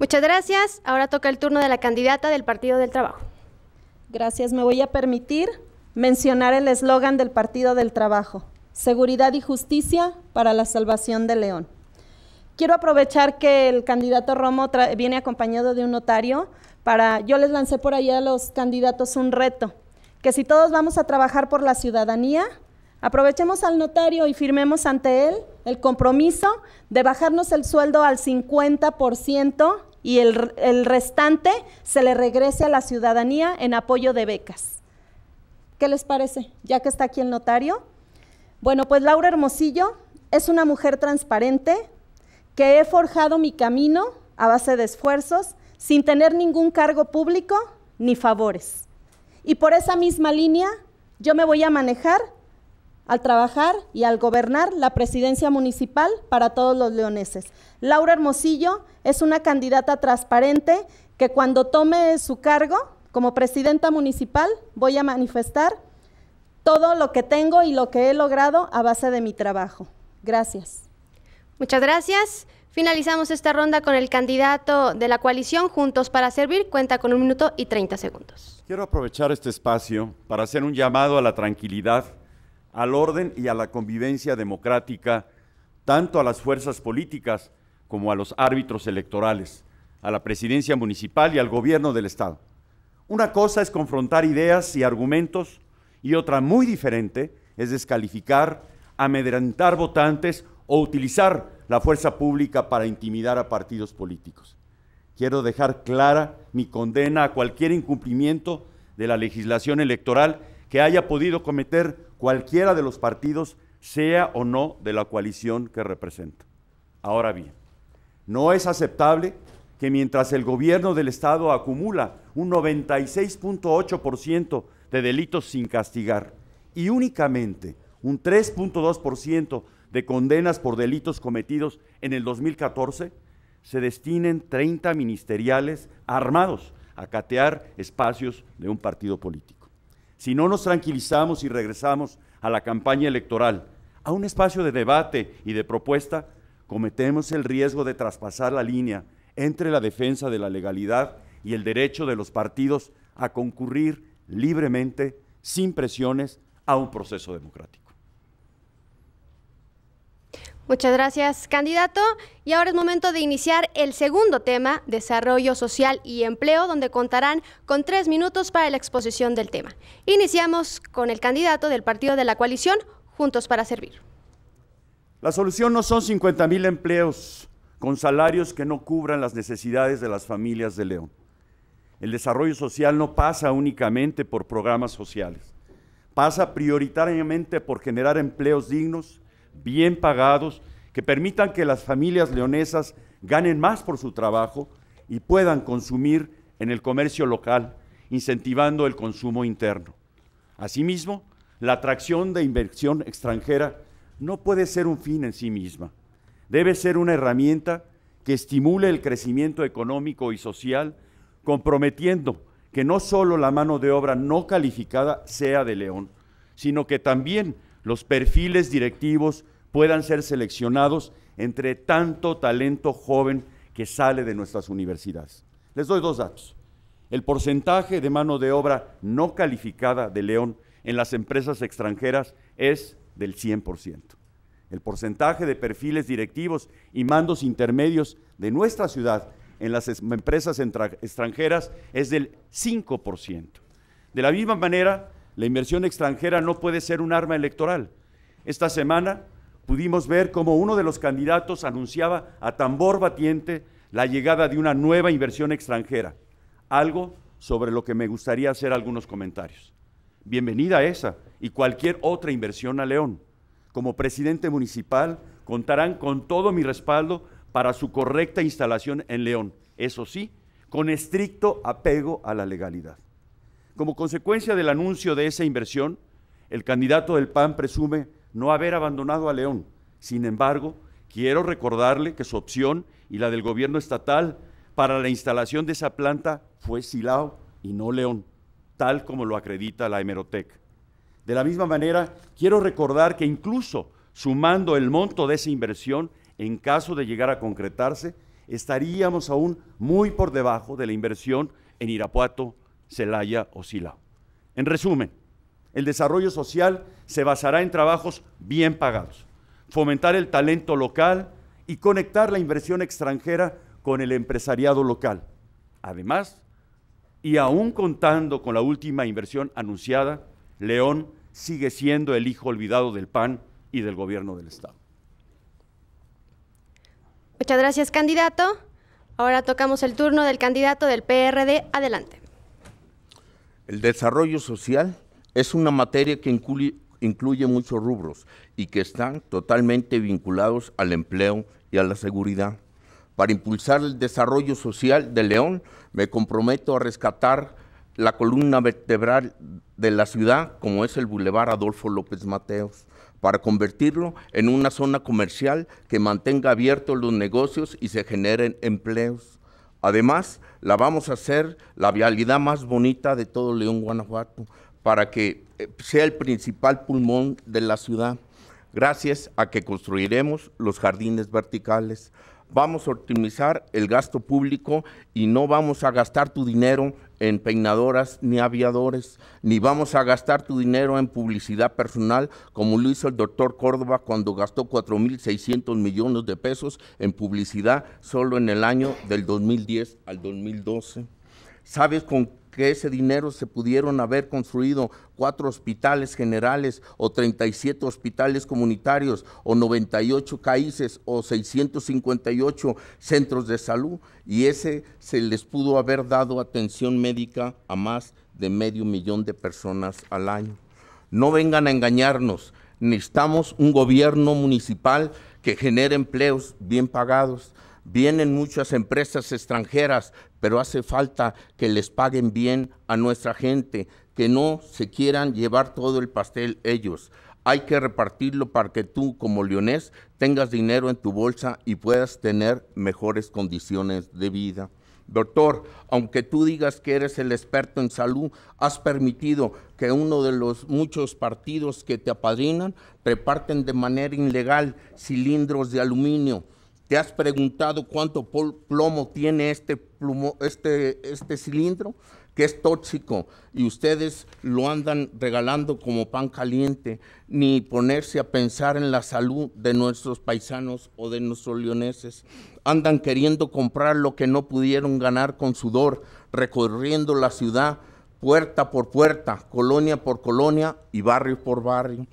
Muchas gracias. Ahora toca el turno de la candidata del Partido del Trabajo. Gracias. Me voy a permitir mencionar el eslogan del Partido del Trabajo. Seguridad y justicia para la salvación de León. Quiero aprovechar que el candidato Romo viene acompañado de un notario para, yo les lancé por ahí a los candidatos un reto, que si todos vamos a trabajar por la ciudadanía, aprovechemos al notario y firmemos ante él el compromiso de bajarnos el sueldo al 50% y el, restante se le regrese a la ciudadanía en apoyo de becas. ¿Qué les parece? Ya que está aquí el notario. Bueno, pues Laura Hermosillo es una mujer transparente que he forjado mi camino a base de esfuerzos sin tener ningún cargo público ni favores. Y por esa misma línea yo me voy a manejar al trabajar y al gobernar la presidencia municipal para todos los leoneses. Laura Hermosillo es una candidata transparente que cuando tome su cargo como presidenta municipal voy a manifestar todo lo que tengo y lo que he logrado a base de mi trabajo. Gracias. Muchas gracias. Finalizamos esta ronda con el candidato de la coalición Juntos para Servir. Cuenta con un minuto y 30 segundos. Quiero aprovechar este espacio para hacer un llamado a la tranquilidad al orden y a la convivencia democrática, tanto a las fuerzas políticas como a los árbitros electorales, a la presidencia municipal y al gobierno del Estado. Una cosa es confrontar ideas y argumentos y otra muy diferente es descalificar, amedrentar votantes o utilizar la fuerza pública para intimidar a partidos políticos. Quiero dejar clara mi condena a cualquier incumplimiento de la legislación electoral que haya podido cometer cualquiera de los partidos, sea o no de la coalición que representa. Ahora bien, no es aceptable que mientras el gobierno del Estado acumula un 96.8% de delitos sin castigar y únicamente un 3.2% de condenas por delitos cometidos en el 2014, se destinen 30 ministeriales armados a catear espacios de un partido político si no nos tranquilizamos y regresamos a la campaña electoral, a un espacio de debate y de propuesta, cometemos el riesgo de traspasar la línea entre la defensa de la legalidad y el derecho de los partidos a concurrir libremente, sin presiones, a un proceso democrático. Muchas gracias, candidato. Y ahora es momento de iniciar el segundo tema, desarrollo social y empleo, donde contarán con tres minutos para la exposición del tema. Iniciamos con el candidato del partido de la coalición, Juntos para Servir. La solución no son 50 mil empleos con salarios que no cubran las necesidades de las familias de León. El desarrollo social no pasa únicamente por programas sociales, pasa prioritariamente por generar empleos dignos bien pagados, que permitan que las familias leonesas ganen más por su trabajo y puedan consumir en el comercio local, incentivando el consumo interno. Asimismo, la atracción de inversión extranjera no puede ser un fin en sí misma, debe ser una herramienta que estimule el crecimiento económico y social, comprometiendo que no solo la mano de obra no calificada sea de León, sino que también los perfiles directivos puedan ser seleccionados entre tanto talento joven que sale de nuestras universidades. Les doy dos datos. El porcentaje de mano de obra no calificada de León en las empresas extranjeras es del 100%. El porcentaje de perfiles directivos y mandos intermedios de nuestra ciudad en las em-, empresas extranjeras es del 5%. De la misma manera, la inversión extranjera no puede ser un arma electoral. Esta semana pudimos ver cómo uno de los candidatos anunciaba a tambor batiente la llegada de una nueva inversión extranjera, algo sobre lo que me gustaría hacer algunos comentarios. Bienvenida a esa y cualquier otra inversión a León. Como presidente municipal contarán con todo mi respaldo para su correcta instalación en León, eso sí, con estricto apego a la legalidad. Como consecuencia del anuncio de esa inversión, el candidato del PAN presume no haber abandonado a León. Sin embargo, quiero recordarle que su opción y la del gobierno estatal para la instalación de esa planta fue Silao y no León, tal como lo acredita la hemeroteca. De la misma manera, quiero recordar que incluso sumando el monto de esa inversión, en caso de llegar a concretarse, estaríamos aún muy por debajo de la inversión en Irapuato Celaya o oscilado. En resumen, el desarrollo social se basará en trabajos bien pagados, fomentar el talento local y conectar la inversión extranjera con el empresariado local. Además, y aún contando con la última inversión anunciada, León sigue siendo el hijo olvidado del PAN y del gobierno del Estado. Muchas gracias, candidato. Ahora tocamos el turno del candidato del PRD. Adelante. El desarrollo social es una materia que incluye, muchos rubros y que están totalmente vinculados al empleo y a la seguridad. Para impulsar el desarrollo social de León, me comprometo a rescatar la columna vertebral de la ciudad, como es el bulevar Adolfo López Mateos, para convertirlo en una zona comercial que mantenga abiertos los negocios y se generen empleos. Además, la vamos a hacer la vialidad más bonita de todo León, Guanajuato, para que eh, sea el principal pulmón de la ciudad, gracias a que construiremos los jardines verticales. Vamos a optimizar el gasto público y no vamos a gastar tu dinero en peinadoras ni aviadores, ni vamos a gastar tu dinero en publicidad personal como lo hizo el doctor Córdoba cuando gastó 4.600 millones de pesos en publicidad solo en el año del 2010 al 2012. ¿Sabes con que ese dinero se pudieron haber construido cuatro hospitales generales o 37 hospitales comunitarios o 98 países o 658 centros de salud y ese se les pudo haber dado atención médica a más de medio millón de personas al año. No vengan a engañarnos, necesitamos un gobierno municipal que genere empleos bien pagados. Vienen muchas empresas extranjeras, pero hace falta que les paguen bien a nuestra gente, que no se quieran llevar todo el pastel ellos. Hay que repartirlo para que tú como leonés tengas dinero en tu bolsa y puedas tener mejores condiciones de vida. Doctor, aunque tú digas que eres el experto en salud, has permitido que uno de los muchos partidos que te apadrinan reparten de manera ilegal cilindros de aluminio ¿Te has preguntado cuánto plomo tiene este, este, este cilindro? Que es tóxico y ustedes lo andan regalando como pan caliente, ni ponerse a pensar en la salud de nuestros paisanos o de nuestros leoneses. Andan queriendo comprar lo que no pudieron ganar con sudor, recorriendo la ciudad puerta por puerta, colonia por colonia y barrio por barrio.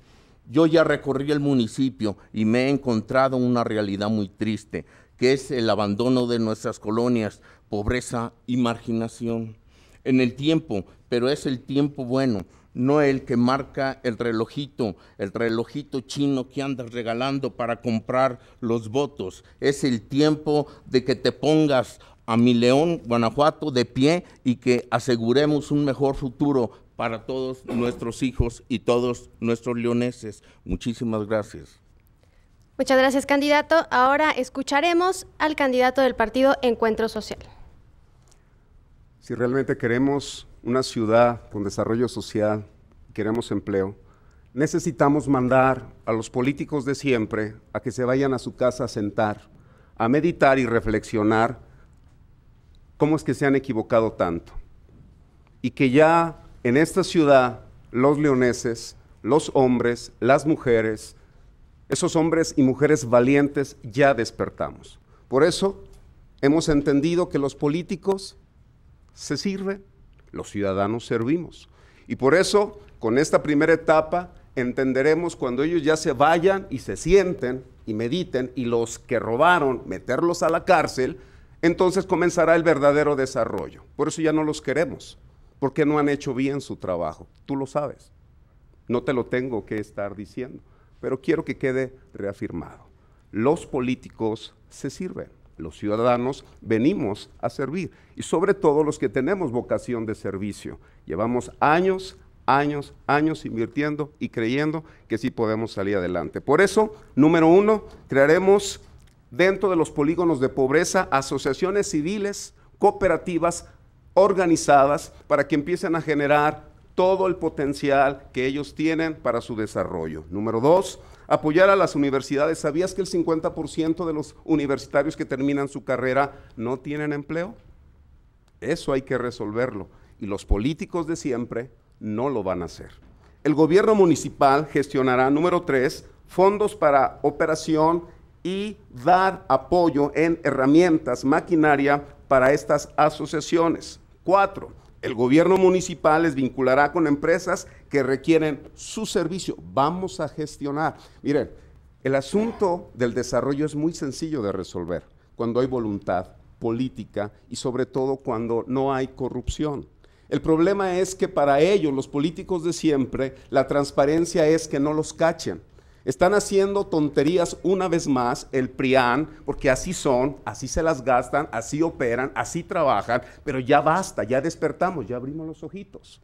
Yo ya recorrí el municipio y me he encontrado una realidad muy triste, que es el abandono de nuestras colonias, pobreza y marginación. En el tiempo, pero es el tiempo bueno, no el que marca el relojito, el relojito chino que andas regalando para comprar los votos. Es el tiempo de que te pongas a mi León, Guanajuato, de pie y que aseguremos un mejor futuro para todos nuestros hijos y todos nuestros leoneses. Muchísimas gracias. Muchas gracias, candidato. Ahora escucharemos al candidato del partido Encuentro Social. Si realmente queremos una ciudad con desarrollo social, queremos empleo, necesitamos mandar a los políticos de siempre a que se vayan a su casa a sentar, a meditar y reflexionar cómo es que se han equivocado tanto. Y que ya en esta ciudad, los leoneses, los hombres, las mujeres, esos hombres y mujeres valientes ya despertamos. Por eso hemos entendido que los políticos se sirven, los ciudadanos servimos. Y por eso, con esta primera etapa, entenderemos cuando ellos ya se vayan y se sienten y mediten y los que robaron, meterlos a la cárcel, entonces comenzará el verdadero desarrollo. Por eso ya no los queremos porque no han hecho bien su trabajo. Tú lo sabes. No te lo tengo que estar diciendo, pero quiero que quede reafirmado. Los políticos se sirven, los ciudadanos venimos a servir y sobre todo los que tenemos vocación de servicio. Llevamos años, años, años invirtiendo y creyendo que sí podemos salir adelante. Por eso, número uno, crearemos dentro de los polígonos de pobreza asociaciones civiles, cooperativas, organizadas para que empiecen a generar todo el potencial que ellos tienen para su desarrollo. Número dos, apoyar a las universidades. ¿Sabías que el 50% de los universitarios que terminan su carrera no tienen empleo? Eso hay que resolverlo y los políticos de siempre no lo van a hacer. El gobierno municipal gestionará, número tres, fondos para operación y dar apoyo en herramientas, maquinaria para estas asociaciones. Cuatro, el gobierno municipal les vinculará con empresas que requieren su servicio. Vamos a gestionar. Miren, el asunto del desarrollo es muy sencillo de resolver cuando hay voluntad política y sobre todo cuando no hay corrupción. El problema es que para ellos, los políticos de siempre, la transparencia es que no los cachen. Están haciendo tonterías una vez más el PRIAN, porque así son, así se las gastan, así operan, así trabajan, pero ya basta, ya despertamos, ya abrimos los ojitos.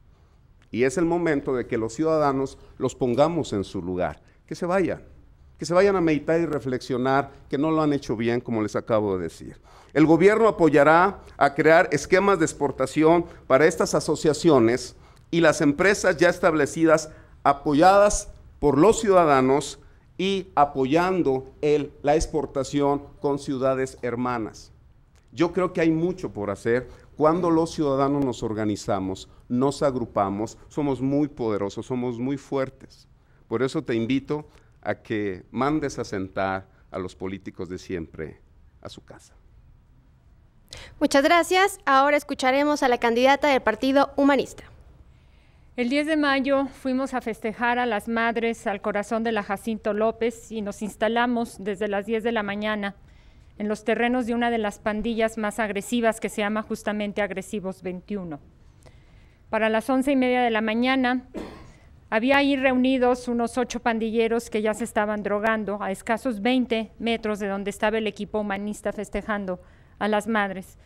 Y es el momento de que los ciudadanos los pongamos en su lugar, que se vayan, que se vayan a meditar y reflexionar que no lo han hecho bien, como les acabo de decir. El gobierno apoyará a crear esquemas de exportación para estas asociaciones y las empresas ya establecidas apoyadas por los ciudadanos y apoyando el, la exportación con ciudades hermanas. Yo creo que hay mucho por hacer. Cuando los ciudadanos nos organizamos, nos agrupamos, somos muy poderosos, somos muy fuertes. Por eso te invito a que mandes a sentar a los políticos de siempre a su casa. Muchas gracias. Ahora escucharemos a la candidata del Partido Humanista. El 10 de mayo fuimos a festejar a las madres al corazón de la Jacinto López y nos instalamos desde las 10 de la mañana en los terrenos de una de las pandillas más agresivas que se llama justamente Agresivos 21. Para las once y media de la mañana había ahí reunidos unos ocho pandilleros que ya se estaban drogando a escasos 20 metros de donde estaba el equipo humanista festejando a las madres.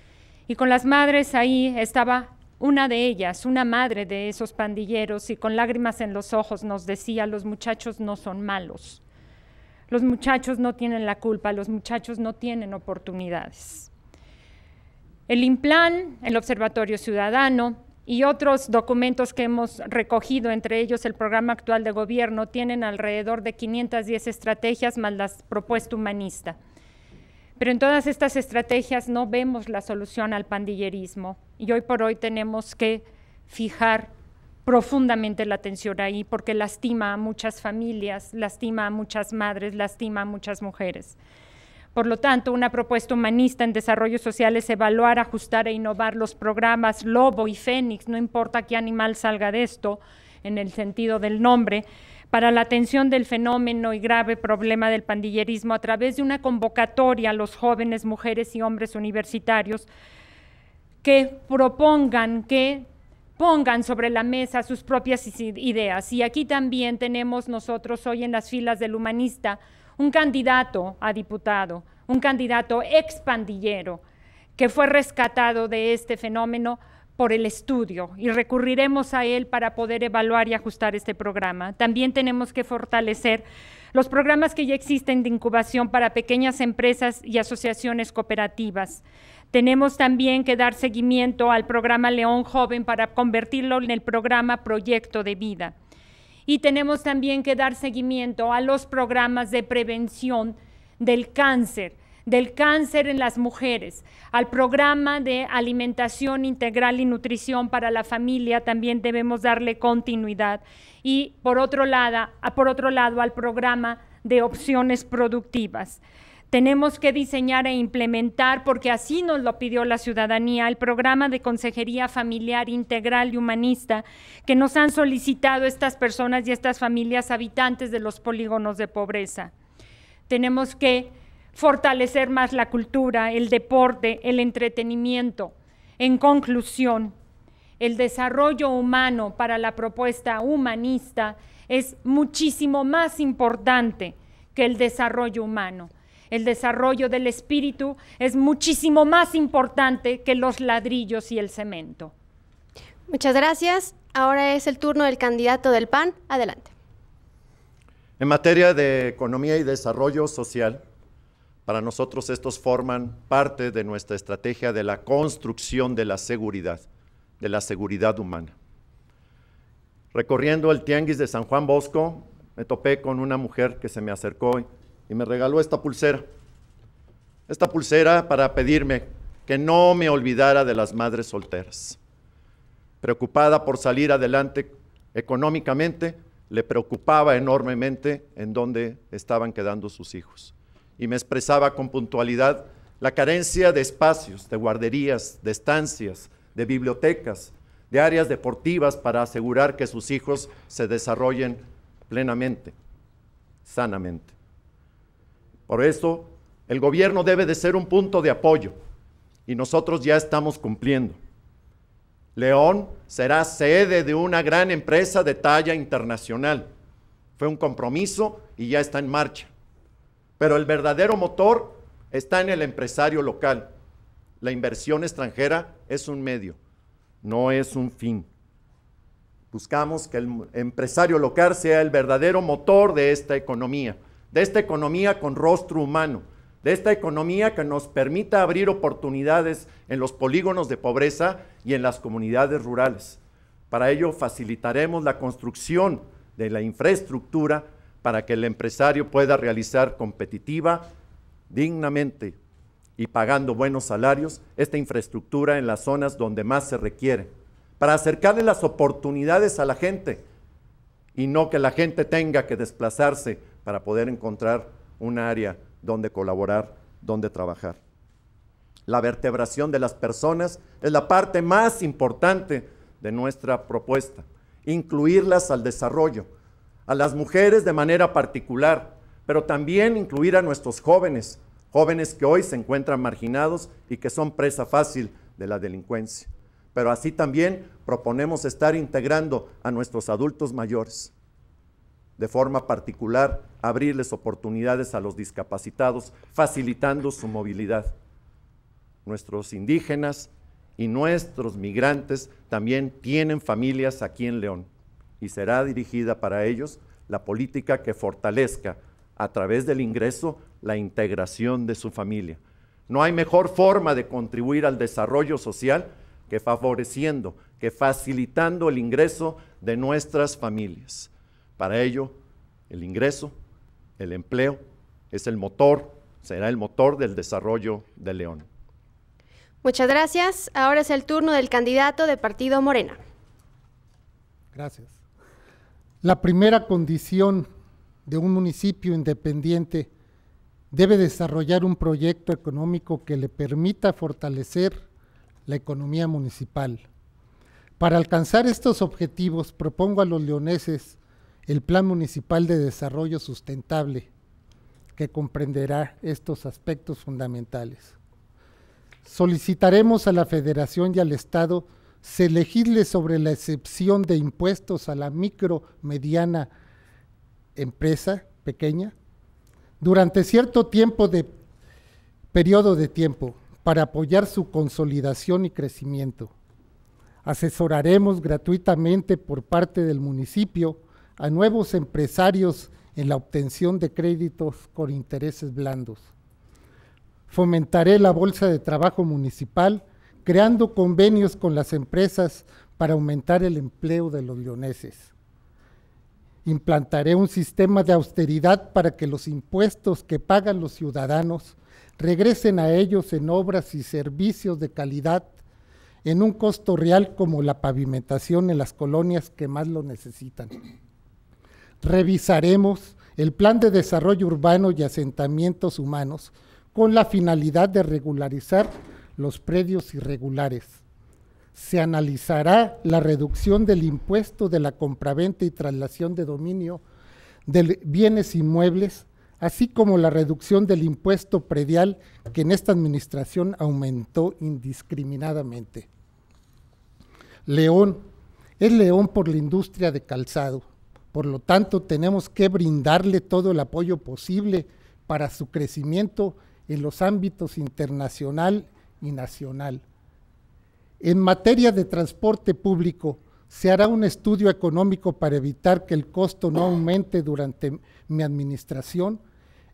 Y con las madres ahí estaba una de ellas, una madre de esos pandilleros, y con lágrimas en los ojos nos decía, los muchachos no son malos, los muchachos no tienen la culpa, los muchachos no tienen oportunidades. El IMPLAN, el Observatorio Ciudadano y otros documentos que hemos recogido, entre ellos el programa actual de gobierno, tienen alrededor de 510 estrategias más la propuesta humanista. Pero en todas estas estrategias no vemos la solución al pandillerismo y hoy por hoy tenemos que fijar profundamente la atención ahí porque lastima a muchas familias, lastima a muchas madres, lastima a muchas mujeres. Por lo tanto, una propuesta humanista en desarrollo social es evaluar, ajustar e innovar los programas Lobo y Fénix, no importa qué animal salga de esto en el sentido del nombre, para la atención del fenómeno y grave problema del pandillerismo a través de una convocatoria a los jóvenes, mujeres y hombres universitarios que propongan que pongan sobre la mesa sus propias ideas. Y aquí también tenemos nosotros hoy en las filas del humanista un candidato a diputado, un candidato expandillero, que fue rescatado de este fenómeno por el estudio y recurriremos a él para poder evaluar y ajustar este programa. También tenemos que fortalecer los programas que ya existen de incubación para pequeñas empresas y asociaciones cooperativas. Tenemos también que dar seguimiento al programa León Joven para convertirlo en el programa Proyecto de Vida. Y tenemos también que dar seguimiento a los programas de prevención del cáncer del cáncer en las mujeres, al programa de alimentación integral y nutrición para la familia también debemos darle continuidad y por otro lado, por otro lado al programa de opciones productivas. Tenemos que diseñar e implementar, porque así nos lo pidió la ciudadanía, el programa de consejería familiar integral y humanista que nos han solicitado estas personas y estas familias habitantes de los polígonos de pobreza. Tenemos que fortalecer más la cultura, el deporte, el entretenimiento. En conclusión, el desarrollo humano para la propuesta humanista es muchísimo más importante que el desarrollo humano. El desarrollo del espíritu es muchísimo más importante que los ladrillos y el cemento. Muchas gracias. Ahora es el turno del candidato del PAN. Adelante. En materia de economía y desarrollo social, para nosotros estos forman parte de nuestra estrategia de la construcción de la seguridad, de la seguridad humana. Recorriendo el tianguis de San Juan Bosco, me topé con una mujer que se me acercó y me regaló esta pulsera. Esta pulsera para pedirme que no me olvidara de las madres solteras. Preocupada por salir adelante económicamente, le preocupaba enormemente en dónde estaban quedando sus hijos y me expresaba con puntualidad la carencia de espacios, de guarderías, de estancias, de bibliotecas, de áreas deportivas para asegurar que sus hijos se desarrollen plenamente, sanamente. Por eso, el gobierno debe de ser un punto de apoyo y nosotros ya estamos cumpliendo. León será sede de una gran empresa de talla internacional. Fue un compromiso y ya está en marcha. Pero el verdadero motor está en el empresario local. La inversión extranjera es un medio, no es un fin. Buscamos que el empresario local sea el verdadero motor de esta economía, de esta economía con rostro humano, de esta economía que nos permita abrir oportunidades en los polígonos de pobreza y en las comunidades rurales. Para ello facilitaremos la construcción de la infraestructura para que el empresario pueda realizar competitiva, dignamente y pagando buenos salarios esta infraestructura en las zonas donde más se requiere, para acercarle las oportunidades a la gente y no que la gente tenga que desplazarse para poder encontrar un área donde colaborar, donde trabajar. La vertebración de las personas es la parte más importante de nuestra propuesta, incluirlas al desarrollo, a las mujeres de manera particular, pero también incluir a nuestros jóvenes, jóvenes que hoy se encuentran marginados y que son presa fácil de la delincuencia. Pero así también proponemos estar integrando a nuestros adultos mayores. De forma particular, abrirles oportunidades a los discapacitados, facilitando su movilidad. Nuestros indígenas y nuestros migrantes también tienen familias aquí en León y será dirigida para ellos la política que fortalezca a través del ingreso la integración de su familia. No hay mejor forma de contribuir al desarrollo social que favoreciendo, que facilitando el ingreso de nuestras familias. Para ello, el ingreso, el empleo, es el motor, será el motor del desarrollo de León. Muchas gracias. Ahora es el turno del candidato de Partido Morena. Gracias. La primera condición de un municipio independiente debe desarrollar un proyecto económico que le permita fortalecer la economía municipal. Para alcanzar estos objetivos, propongo a los leoneses el Plan Municipal de Desarrollo Sustentable, que comprenderá estos aspectos fundamentales. Solicitaremos a la Federación y al Estado se legisle sobre la excepción de impuestos a la micro, mediana empresa pequeña durante cierto tiempo de periodo de tiempo para apoyar su consolidación y crecimiento. Asesoraremos gratuitamente por parte del municipio a nuevos empresarios en la obtención de créditos con intereses blandos. Fomentaré la Bolsa de Trabajo Municipal creando convenios con las empresas para aumentar el empleo de los leoneses. Implantaré un sistema de austeridad para que los impuestos que pagan los ciudadanos regresen a ellos en obras y servicios de calidad en un costo real como la pavimentación en las colonias que más lo necesitan. Revisaremos el Plan de Desarrollo Urbano y Asentamientos Humanos con la finalidad de regularizar los predios irregulares. Se analizará la reducción del impuesto de la compraventa y traslación de dominio de bienes inmuebles, así como la reducción del impuesto predial que en esta administración aumentó indiscriminadamente. León es León por la industria de calzado. Por lo tanto, tenemos que brindarle todo el apoyo posible para su crecimiento en los ámbitos internacional y nacional. En materia de transporte público, se hará un estudio económico para evitar que el costo no aumente durante mi administración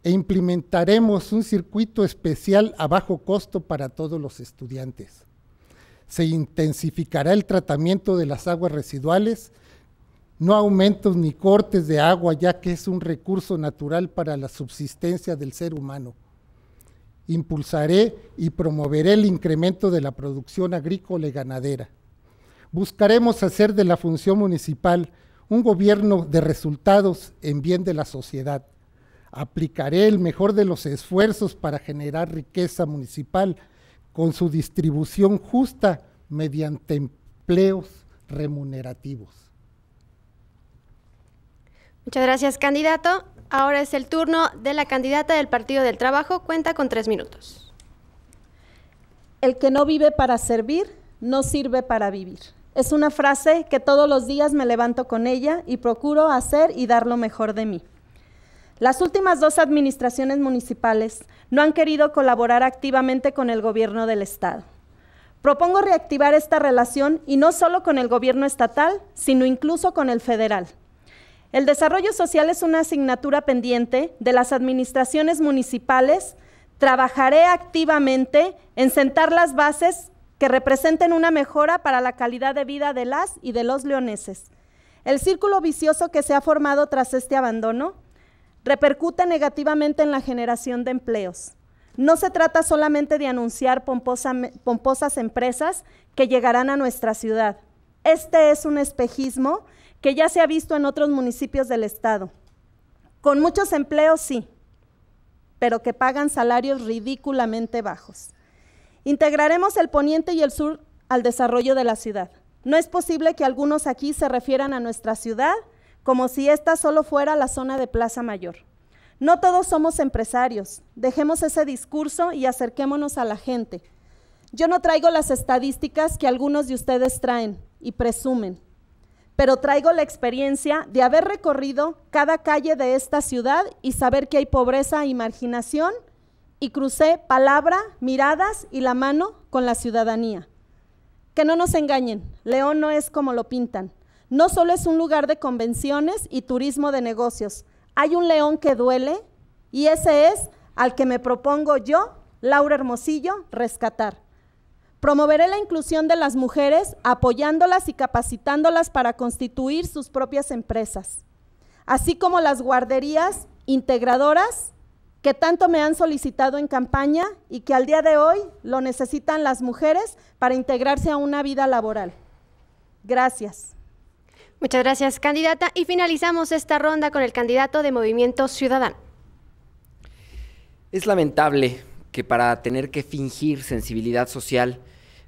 e implementaremos un circuito especial a bajo costo para todos los estudiantes. Se intensificará el tratamiento de las aguas residuales, no aumentos ni cortes de agua, ya que es un recurso natural para la subsistencia del ser humano impulsaré y promoveré el incremento de la producción agrícola y ganadera. Buscaremos hacer de la función municipal un gobierno de resultados en bien de la sociedad. Aplicaré el mejor de los esfuerzos para generar riqueza municipal con su distribución justa mediante empleos remunerativos. Muchas gracias, candidato. Ahora es el turno de la candidata del Partido del Trabajo. Cuenta con tres minutos. El que no vive para servir, no sirve para vivir. Es una frase que todos los días me levanto con ella y procuro hacer y dar lo mejor de mí. Las últimas dos administraciones municipales no han querido colaborar activamente con el gobierno del Estado. Propongo reactivar esta relación y no solo con el gobierno estatal, sino incluso con el federal. El desarrollo social es una asignatura pendiente de las administraciones municipales. Trabajaré activamente en sentar las bases que representen una mejora para la calidad de vida de las y de los leoneses. El círculo vicioso que se ha formado tras este abandono repercute negativamente en la generación de empleos. No se trata solamente de anunciar pomposas empresas que llegarán a nuestra ciudad. Este es un espejismo que ya se ha visto en otros municipios del estado. Con muchos empleos sí, pero que pagan salarios ridículamente bajos. Integraremos el poniente y el sur al desarrollo de la ciudad. No es posible que algunos aquí se refieran a nuestra ciudad como si esta solo fuera la zona de Plaza Mayor. No todos somos empresarios. Dejemos ese discurso y acerquémonos a la gente. Yo no traigo las estadísticas que algunos de ustedes traen y presumen pero traigo la experiencia de haber recorrido cada calle de esta ciudad y saber que hay pobreza y marginación, y crucé palabra, miradas y la mano con la ciudadanía. Que no nos engañen, León no es como lo pintan. No solo es un lugar de convenciones y turismo de negocios. Hay un león que duele y ese es al que me propongo yo, Laura Hermosillo, rescatar. Promoveré la inclusión de las mujeres, apoyándolas y capacitándolas para constituir sus propias empresas, así como las guarderías integradoras que tanto me han solicitado en campaña y que al día de hoy lo necesitan las mujeres para integrarse a una vida laboral. Gracias. Muchas gracias, candidata. Y finalizamos esta ronda con el candidato de Movimiento Ciudadano. Es lamentable que para tener que fingir sensibilidad social,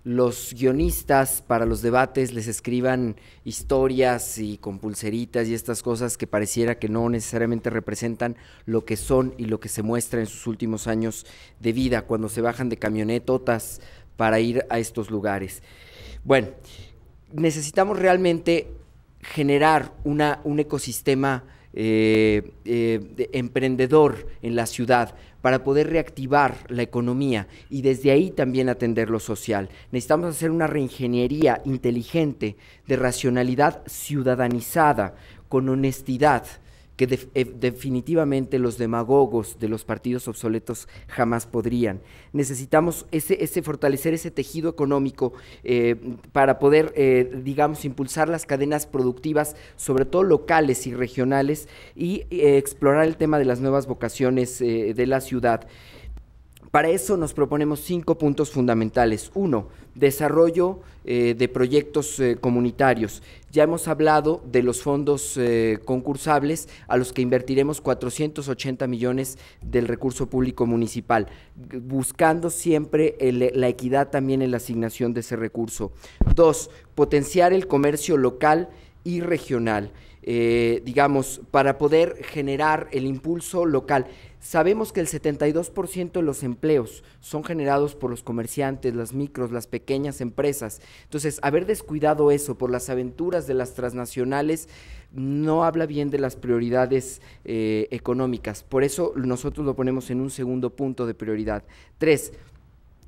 los guionistas para los debates les escriban historias y con pulseritas y estas cosas que pareciera que no necesariamente representan lo que son y lo que se muestra en sus últimos años de vida cuando se bajan de camionetotas para ir a estos lugares. Bueno, necesitamos realmente generar una, un ecosistema eh, eh, emprendedor en la ciudad para poder reactivar la economía y desde ahí también atender lo social. Necesitamos hacer una reingeniería inteligente de racionalidad ciudadanizada, con honestidad, que eh, definitivamente los demagogos de los partidos obsoletos jamás podrían. Necesitamos ese, ese fortalecer ese tejido económico eh, para poder, eh, digamos, impulsar las cadenas productivas, sobre todo locales y regionales, y explorar el tema de las nuevas vocaciones de la ciudad. Para eso nos proponemos cinco puntos fundamentales. Uno, desarrollo eh, de proyectos eh, comunitarios. Ya hemos hablado de los fondos eh, concursables a los que invertiremos 480 millones del recurso público municipal, buscando siempre la equidad también en la asignación de ese recurso. Dos, potenciar el comercio local y regional. Eh, digamos, para poder generar el impulso local. Sabemos que el 72% de los empleos son generados por los comerciantes, las micros, las pequeñas empresas. Entonces, haber descuidado eso por las aventuras de las transnacionales no habla bien de las prioridades eh, económicas. Por eso nosotros lo ponemos en un segundo punto de prioridad. Tres,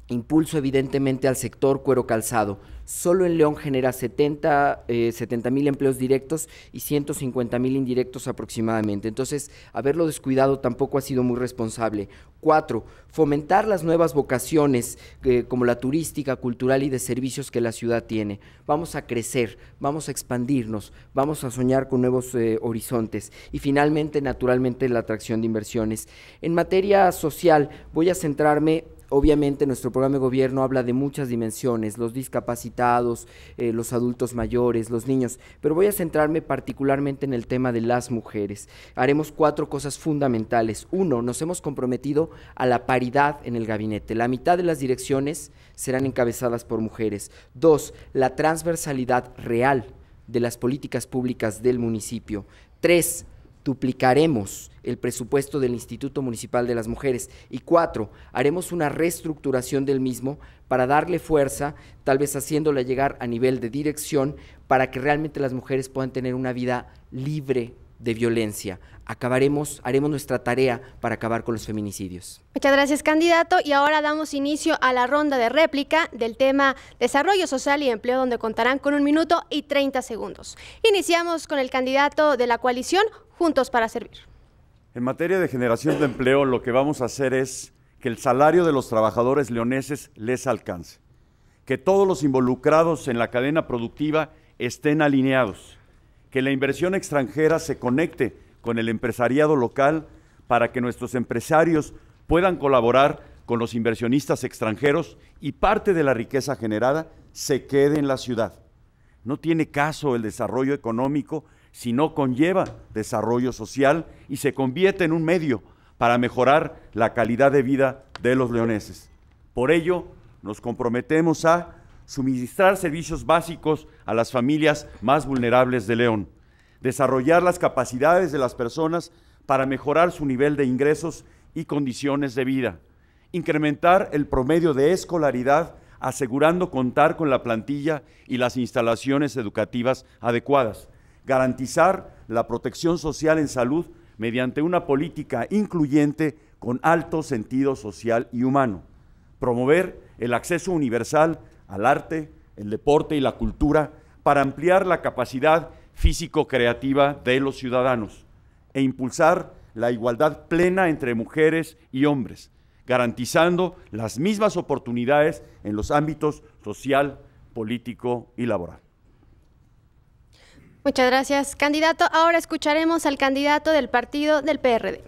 impulso evidentemente al sector cuero calzado. Solo en León genera 70 70 eh, mil empleos directos y 150 mil indirectos aproximadamente. Entonces, haberlo descuidado tampoco ha sido muy responsable. Cuatro, fomentar las nuevas vocaciones eh, como la turística, cultural y de servicios que la ciudad tiene. Vamos a crecer, vamos a expandirnos, vamos a soñar con nuevos eh, horizontes. Y finalmente, naturalmente, la atracción de inversiones. En materia social, voy a centrarme obviamente nuestro programa de gobierno habla de muchas dimensiones, los discapacitados, eh, los adultos mayores, los niños, pero voy a centrarme particularmente en el tema de las mujeres. Haremos cuatro cosas fundamentales. Uno, nos hemos comprometido a la paridad en el gabinete. La mitad de las direcciones serán encabezadas por mujeres. Dos, la transversalidad real de las políticas públicas del municipio. Tres, duplicaremos el presupuesto del Instituto Municipal de las Mujeres. Y cuatro, haremos una reestructuración del mismo para darle fuerza, tal vez haciéndola llegar a nivel de dirección, para que realmente las mujeres puedan tener una vida libre de violencia acabaremos, haremos nuestra tarea para acabar con los feminicidios. Muchas gracias, candidato. Y ahora damos inicio a la ronda de réplica del tema desarrollo social y empleo, donde contarán con un minuto y 30 segundos. Iniciamos con el candidato de la coalición, Juntos para Servir. En materia de generación de empleo, lo que vamos a hacer es que el salario de los trabajadores leoneses les alcance, que todos los involucrados en la cadena productiva estén alineados, que la inversión extranjera se conecte con el empresariado local para que nuestros empresarios puedan colaborar con los inversionistas extranjeros y parte de la riqueza generada se quede en la ciudad. No tiene caso el desarrollo económico si no conlleva desarrollo social y se convierte en un medio para mejorar la calidad de vida de los leoneses. Por ello, nos comprometemos a suministrar servicios básicos a las familias más vulnerables de León desarrollar las capacidades de las personas para mejorar su nivel de ingresos y condiciones de vida, incrementar el promedio de escolaridad asegurando contar con la plantilla y las instalaciones educativas adecuadas, garantizar la protección social en salud mediante una política incluyente con alto sentido social y humano, promover el acceso universal al arte, el deporte y la cultura para ampliar la capacidad físico-creativa de los ciudadanos e impulsar la igualdad plena entre mujeres y hombres, garantizando las mismas oportunidades en los ámbitos social, político y laboral. Muchas gracias, candidato. Ahora escucharemos al candidato del partido del PRD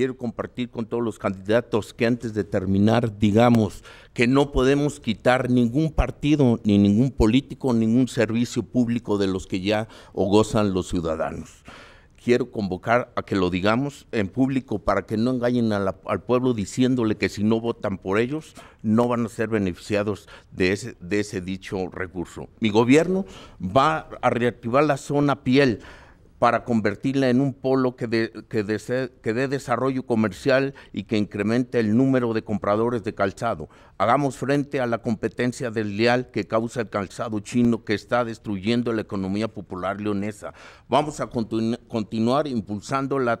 quiero compartir con todos los candidatos que antes de terminar digamos que no podemos quitar ningún partido, ni ningún político, ningún servicio público de los que ya gozan los ciudadanos quiero convocar a que lo digamos en público para que no engañen al pueblo diciéndole que si no votan por ellos no van a ser beneficiados de ese, de ese dicho recurso. Mi gobierno va a reactivar la zona piel para convertirla en un polo que, dé desarrollo comercial y que incremente el número de compradores de calzado. Hagamos frente a la competencia desleal que causa el calzado chino que está destruyendo la economía popular leonesa. Vamos a continuar impulsando la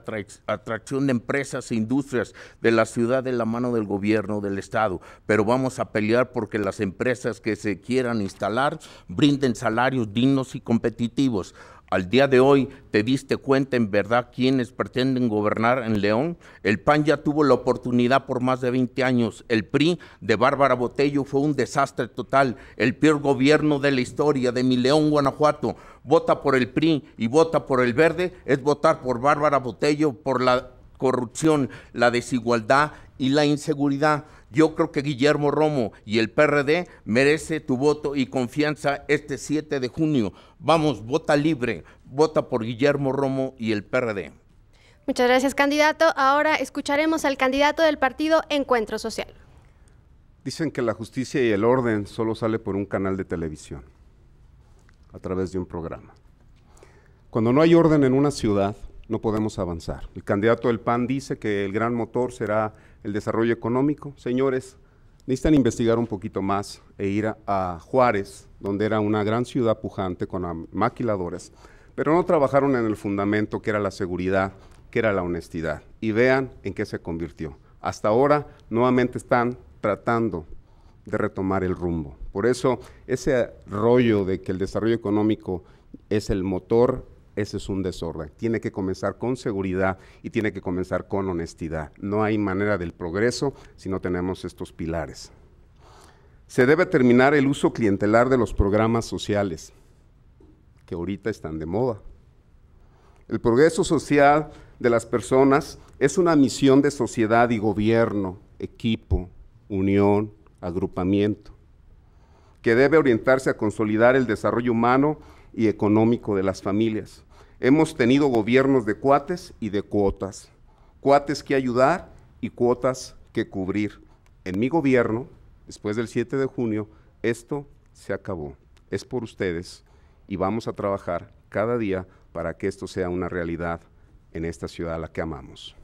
atracción de empresas e industrias de la ciudad de la mano del gobierno del Estado, pero vamos a pelear porque las empresas que se quieran instalar brinden salarios dignos y competitivos al día de hoy te diste cuenta en verdad quiénes pretenden gobernar en León. El PAN ya tuvo la oportunidad por más de 20 años. El PRI de Bárbara Botello fue un desastre total. El peor gobierno de la historia de mi León, Guanajuato. Vota por el PRI y vota por el verde es votar por Bárbara Botello, por la corrupción, la desigualdad y la inseguridad. Yo creo que Guillermo Romo y el PRD merece tu voto y confianza este 7 de junio. Vamos, vota libre, vota por Guillermo Romo y el PRD. Muchas gracias, candidato. Ahora escucharemos al candidato del partido Encuentro Social. Dicen que la justicia y el orden solo sale por un canal de televisión, a través de un programa. Cuando no hay orden en una ciudad, no podemos avanzar. El candidato del PAN dice que el gran motor será el desarrollo económico. Señores, necesitan investigar un poquito más e ir a, Juárez, donde era una gran ciudad pujante con maquiladores, pero no trabajaron en el fundamento que era la seguridad, que era la honestidad. Y vean en qué se convirtió. Hasta ahora nuevamente están tratando de retomar el rumbo. Por eso ese rollo de que el desarrollo económico es el motor ese es un desorden. Tiene que comenzar con seguridad y tiene que comenzar con honestidad. No hay manera del progreso si no tenemos estos pilares. Se debe terminar el uso clientelar de los programas sociales, que ahorita están de moda. El progreso social de las personas es una misión de sociedad y gobierno, equipo, unión, agrupamiento, que debe orientarse a consolidar el desarrollo humano y económico de las familias. Hemos tenido gobiernos de cuates y de cuotas. Cuates que ayudar y cuotas que cubrir. En mi gobierno, después del 7 de junio, esto se acabó. Es por ustedes y vamos a trabajar cada día para que esto sea una realidad en esta ciudad a la que amamos.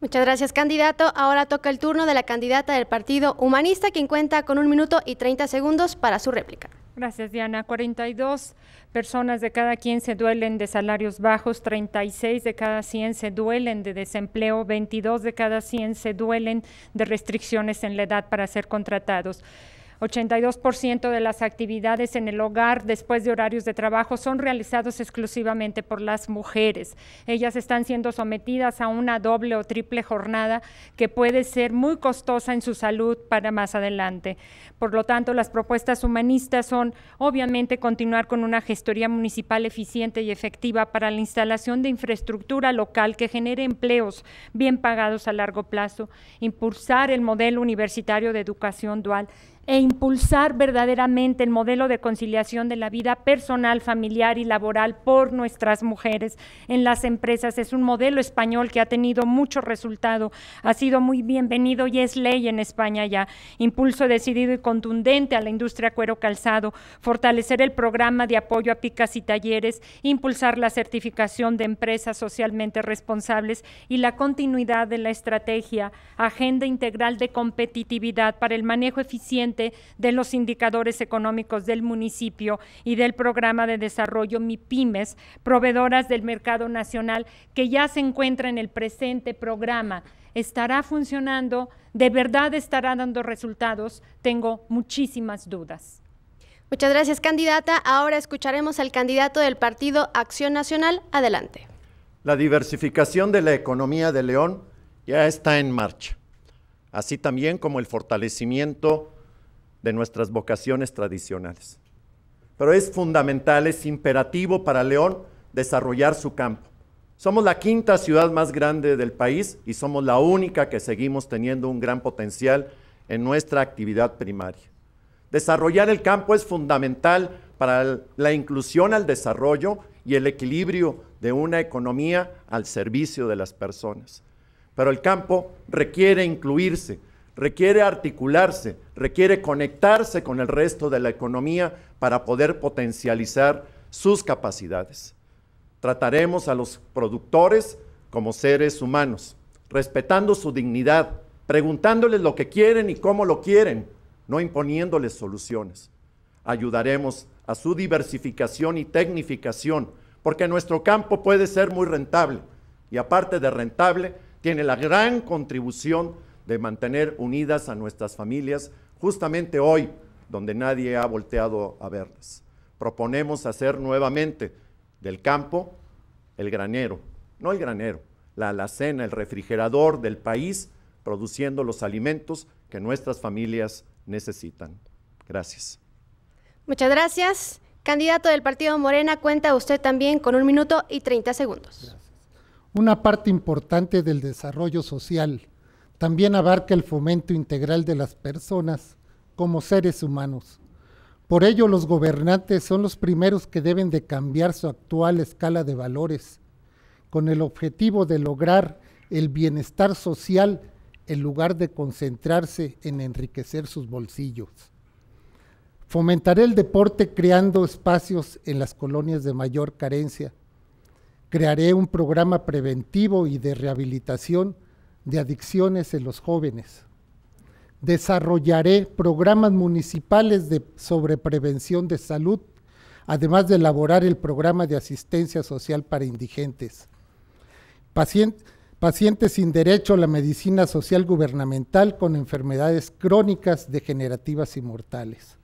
Muchas gracias, candidato. Ahora toca el turno de la candidata del Partido Humanista, quien cuenta con un minuto y 30 segundos para su réplica. Gracias, Diana. 42 personas de cada 100 se duelen de salarios bajos, 36 de cada 100 se duelen de desempleo, 22 de cada 100 se duelen de restricciones en la edad para ser contratados. 82% de las actividades en el hogar después de horarios de trabajo son realizados exclusivamente por las mujeres. Ellas están siendo sometidas a una doble o triple jornada que puede ser muy costosa en su salud para más adelante. Por lo tanto, las propuestas humanistas son obviamente continuar con una gestoría municipal eficiente y efectiva para la instalación de infraestructura local que genere empleos bien pagados a largo plazo, impulsar el modelo universitario de educación dual e impulsar verdaderamente el modelo de conciliación de la vida personal, familiar y laboral por nuestras mujeres en las empresas. Es un modelo español que ha tenido mucho resultado, ha sido muy bienvenido y es ley en España ya. Impulso decidido y contundente a la industria cuero calzado, fortalecer el programa de apoyo a picas y talleres, impulsar la certificación de empresas socialmente responsables y la continuidad de la estrategia Agenda Integral de Competitividad para el manejo eficiente de los indicadores económicos del municipio y del programa de desarrollo MIPIMES, proveedoras del mercado nacional, que ya se encuentra en el presente programa. ¿Estará funcionando? ¿De verdad estará dando resultados? Tengo muchísimas dudas. Muchas gracias, candidata. Ahora escucharemos al candidato del partido Acción Nacional. Adelante. La diversificación de la economía de León ya está en marcha, así también como el fortalecimiento de nuestras vocaciones tradicionales. Pero es fundamental, es imperativo para León desarrollar su campo. Somos la quinta ciudad más grande del país y somos la única que seguimos teniendo un gran potencial en nuestra actividad primaria. Desarrollar el campo es fundamental para la inclusión al desarrollo y el equilibrio de una economía al servicio de las personas. Pero el campo requiere incluirse, requiere articularse, requiere conectarse con el resto de la economía para poder potencializar sus capacidades. Trataremos a los productores como seres humanos, respetando su dignidad, preguntándoles lo que quieren y cómo lo quieren, no imponiéndoles soluciones. Ayudaremos a su diversificación y tecnificación, porque nuestro campo puede ser muy rentable y aparte de rentable, tiene la gran contribución de mantener unidas a nuestras familias justamente hoy, donde nadie ha volteado a verlas. Proponemos hacer nuevamente del campo el granero, no el granero, la alacena, el refrigerador del país, produciendo los alimentos que nuestras familias necesitan. Gracias. Muchas gracias. Candidato del Partido Morena, cuenta usted también con un minuto y 30 segundos. Una parte importante del desarrollo social también abarca el fomento integral de las personas como seres humanos. Por ello, los gobernantes son los primeros que deben de cambiar su actual escala de valores, con el objetivo de lograr el bienestar social en lugar de concentrarse en enriquecer sus bolsillos. Fomentaré el deporte creando espacios en las colonias de mayor carencia. Crearé un programa preventivo y de rehabilitación de adicciones en los jóvenes. Desarrollaré programas municipales de, sobre prevención de salud, además de elaborar el programa de asistencia social para indigentes. pacientes sin derecho a la medicina social gubernamental con enfermedades crónicas, degenerativas y mortales.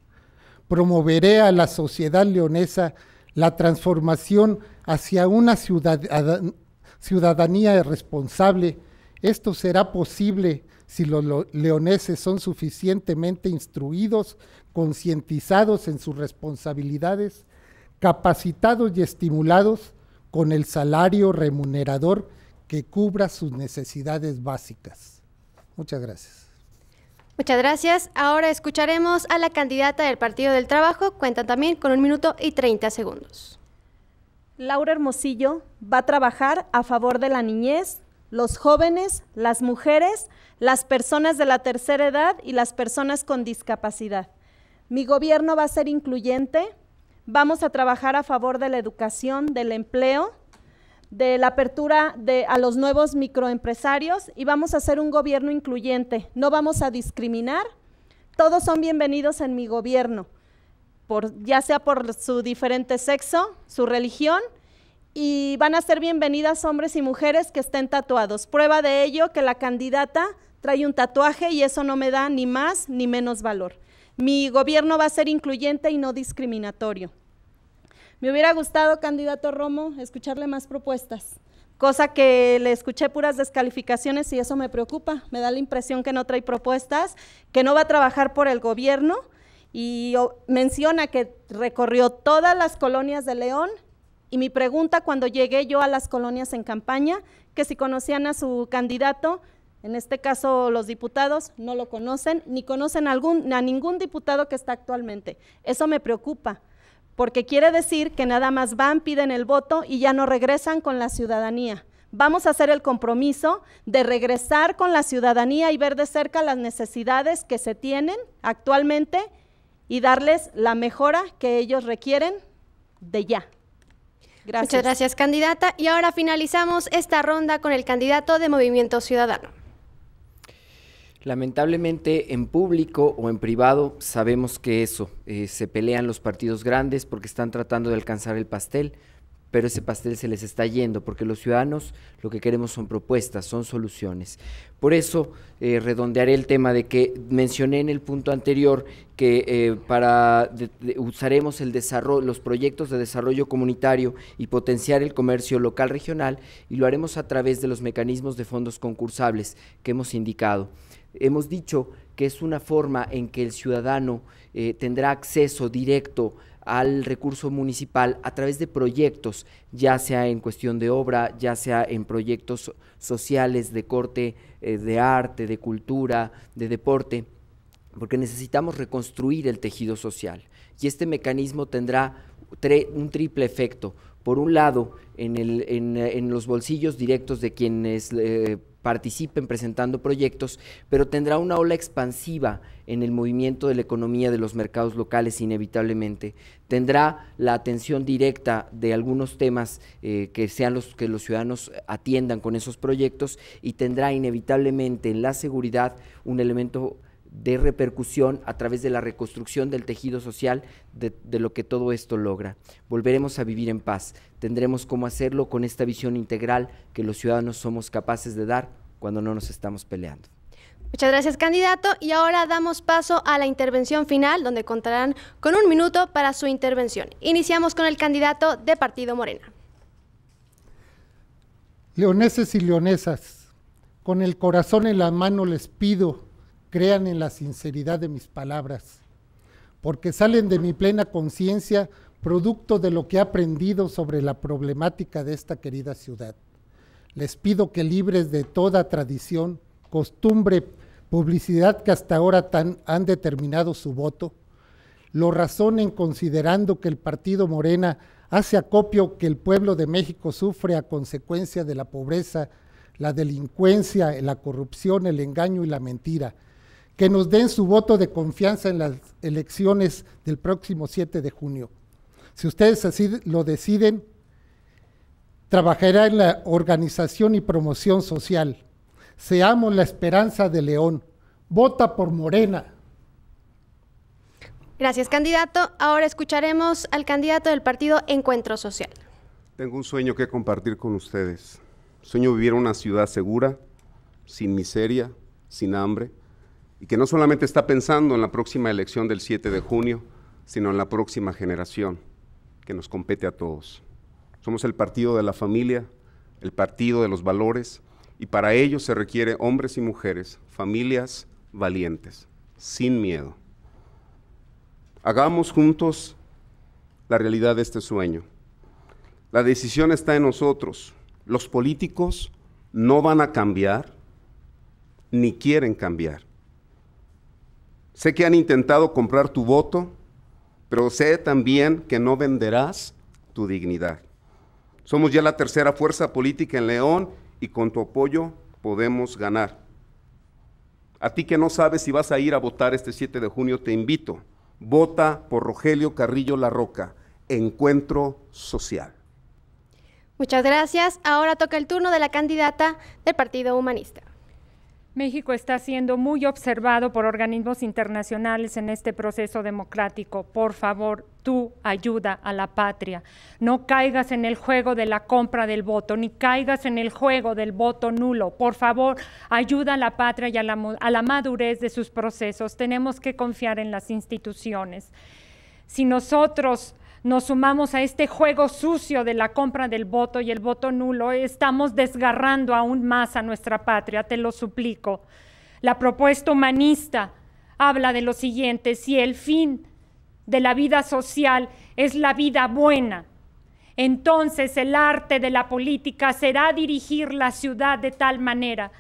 Promoveré a la sociedad leonesa la transformación hacia una ciudadanía responsable esto será posible si los leoneses son suficientemente instruidos, concientizados en sus responsabilidades, capacitados y estimulados con el salario remunerador que cubra sus necesidades básicas. Muchas gracias. Muchas gracias. Ahora escucharemos a la candidata del Partido del Trabajo. Cuenta también con un minuto y 30 segundos. Laura Hermosillo va a trabajar a favor de la niñez, los jóvenes, las mujeres, las personas de la tercera edad y las personas con discapacidad. Mi gobierno va a ser incluyente, vamos a trabajar a favor de la educación, del empleo, de la apertura a los nuevos microempresarios y vamos a ser un gobierno incluyente. No vamos a discriminar, todos son bienvenidos en mi gobierno, ya sea por su diferente sexo, su religión y van a ser bienvenidas hombres y mujeres que estén tatuados. Prueba de ello que la candidata trae un tatuaje y eso no me da ni más ni menos valor. Mi gobierno va a ser incluyente y no discriminatorio. Me hubiera gustado, candidato Romo, escucharle más propuestas, cosa que le escuché puras descalificaciones y eso me preocupa. Me da la impresión que no trae propuestas, que no va a trabajar por el gobierno y menciona que recorrió todas las colonias de León y mi pregunta cuando llegué yo a las colonias en campaña, que si conocían a su candidato, en este caso los diputados, no lo conocen, ni conocen a, a ningún diputado que está actualmente. Eso me preocupa, porque quiere decir que nada más van, piden el voto y ya no regresan con la ciudadanía. Vamos a hacer el compromiso de regresar con la ciudadanía y ver de cerca las necesidades que se tienen actualmente y darles la mejora que ellos requieren de ya. Muchas gracias, candidata. Y ahora finalizamos esta ronda con el candidato de Movimiento Ciudadano. Lamentablemente en público o en privado sabemos que eso, eh, se pelean los partidos grandes porque están tratando de alcanzar el pastel, pero ese pastel se les está yendo, porque los ciudadanos lo que queremos son propuestas, son soluciones. Por eso eh, redondearé el tema de que mencioné en el punto anterior que eh, para usaremos el desarrollo, los proyectos de desarrollo comunitario y potenciar el comercio local regional y lo haremos a través de los mecanismos de fondos concursables que hemos indicado. Hemos dicho que es una forma en que el ciudadano eh, tendrá acceso directo al recurso municipal a través de proyectos, ya sea en cuestión de obra, ya sea en proyectos sociales de corte, eh, de arte, de cultura, de deporte, porque necesitamos reconstruir el tejido social. Y este mecanismo tendrá un triple efecto. Por un lado, en, los bolsillos directos de quienes... Eh, participen presentando proyectos, pero tendrá una ola expansiva en el movimiento de la economía de los mercados locales inevitablemente. Tendrá la atención directa de algunos temas eh, que sean los que los ciudadanos atiendan con esos proyectos y tendrá inevitablemente en la seguridad un elemento de repercusión a través de la reconstrucción del tejido social de, lo que todo esto logra. Volveremos a vivir en paz. Tendremos cómo hacerlo con esta visión integral que los ciudadanos somos capaces de dar cuando no nos estamos peleando. Muchas gracias, candidato. Y ahora damos paso a la intervención final, donde contarán con un minuto para su intervención. Iniciamos con el candidato de Partido Morena. Leoneses y leonesas, con el corazón en la mano les pido crean en la sinceridad de mis palabras, porque salen de mi plena conciencia producto de lo que he aprendido sobre la problemática de esta querida ciudad. Les pido que libres de toda tradición, costumbre, publicidad que hasta ahora han determinado su voto, lo razonen considerando que el Partido Morena hace acopio que el pueblo de México sufre a consecuencia de la pobreza, la delincuencia, la corrupción, el engaño y la mentira que nos den su voto de confianza en las elecciones del próximo 7 de junio. Si ustedes así lo deciden, trabajará en la organización y promoción social. Seamos la esperanza de León. Vota por Morena. Gracias, candidato. Ahora escucharemos al candidato del partido Encuentro Social. Tengo un sueño que compartir con ustedes. Sueño vivir en una ciudad segura, sin miseria, sin hambre, y que no solamente está pensando en la próxima elección del 7 de junio, sino en la próxima generación que nos compete a todos. Somos el partido de la familia, el partido de los valores, y para ello se requiere hombres y mujeres, familias valientes, sin miedo. Hagamos juntos la realidad de este sueño. La decisión está en nosotros. Los políticos no van a cambiar ni quieren cambiar. Sé que han intentado comprar tu voto, pero sé también que no venderás tu dignidad. Somos ya la tercera fuerza política en León y con tu apoyo podemos ganar. A ti que no sabes si vas a ir a votar este 7 de junio, te invito. Vota por Rogelio Carrillo La Roca. Encuentro social. Muchas gracias. Ahora toca el turno de la candidata del Partido Humanista. México está siendo muy observado por organismos internacionales en este proceso democrático. Por favor, tú ayuda a la patria. No caigas en el juego de la compra del voto, ni caigas en el juego del voto nulo. Por favor, ayuda a la patria y a la, madurez de sus procesos. Tenemos que confiar en las instituciones. Si nosotros nos sumamos a este juego sucio de la compra del voto y el voto nulo, estamos desgarrando aún más a nuestra patria, te lo suplico. La propuesta humanista habla de lo siguiente, si el fin de la vida social es la vida buena, entonces el arte de la política será dirigir la ciudad de tal manera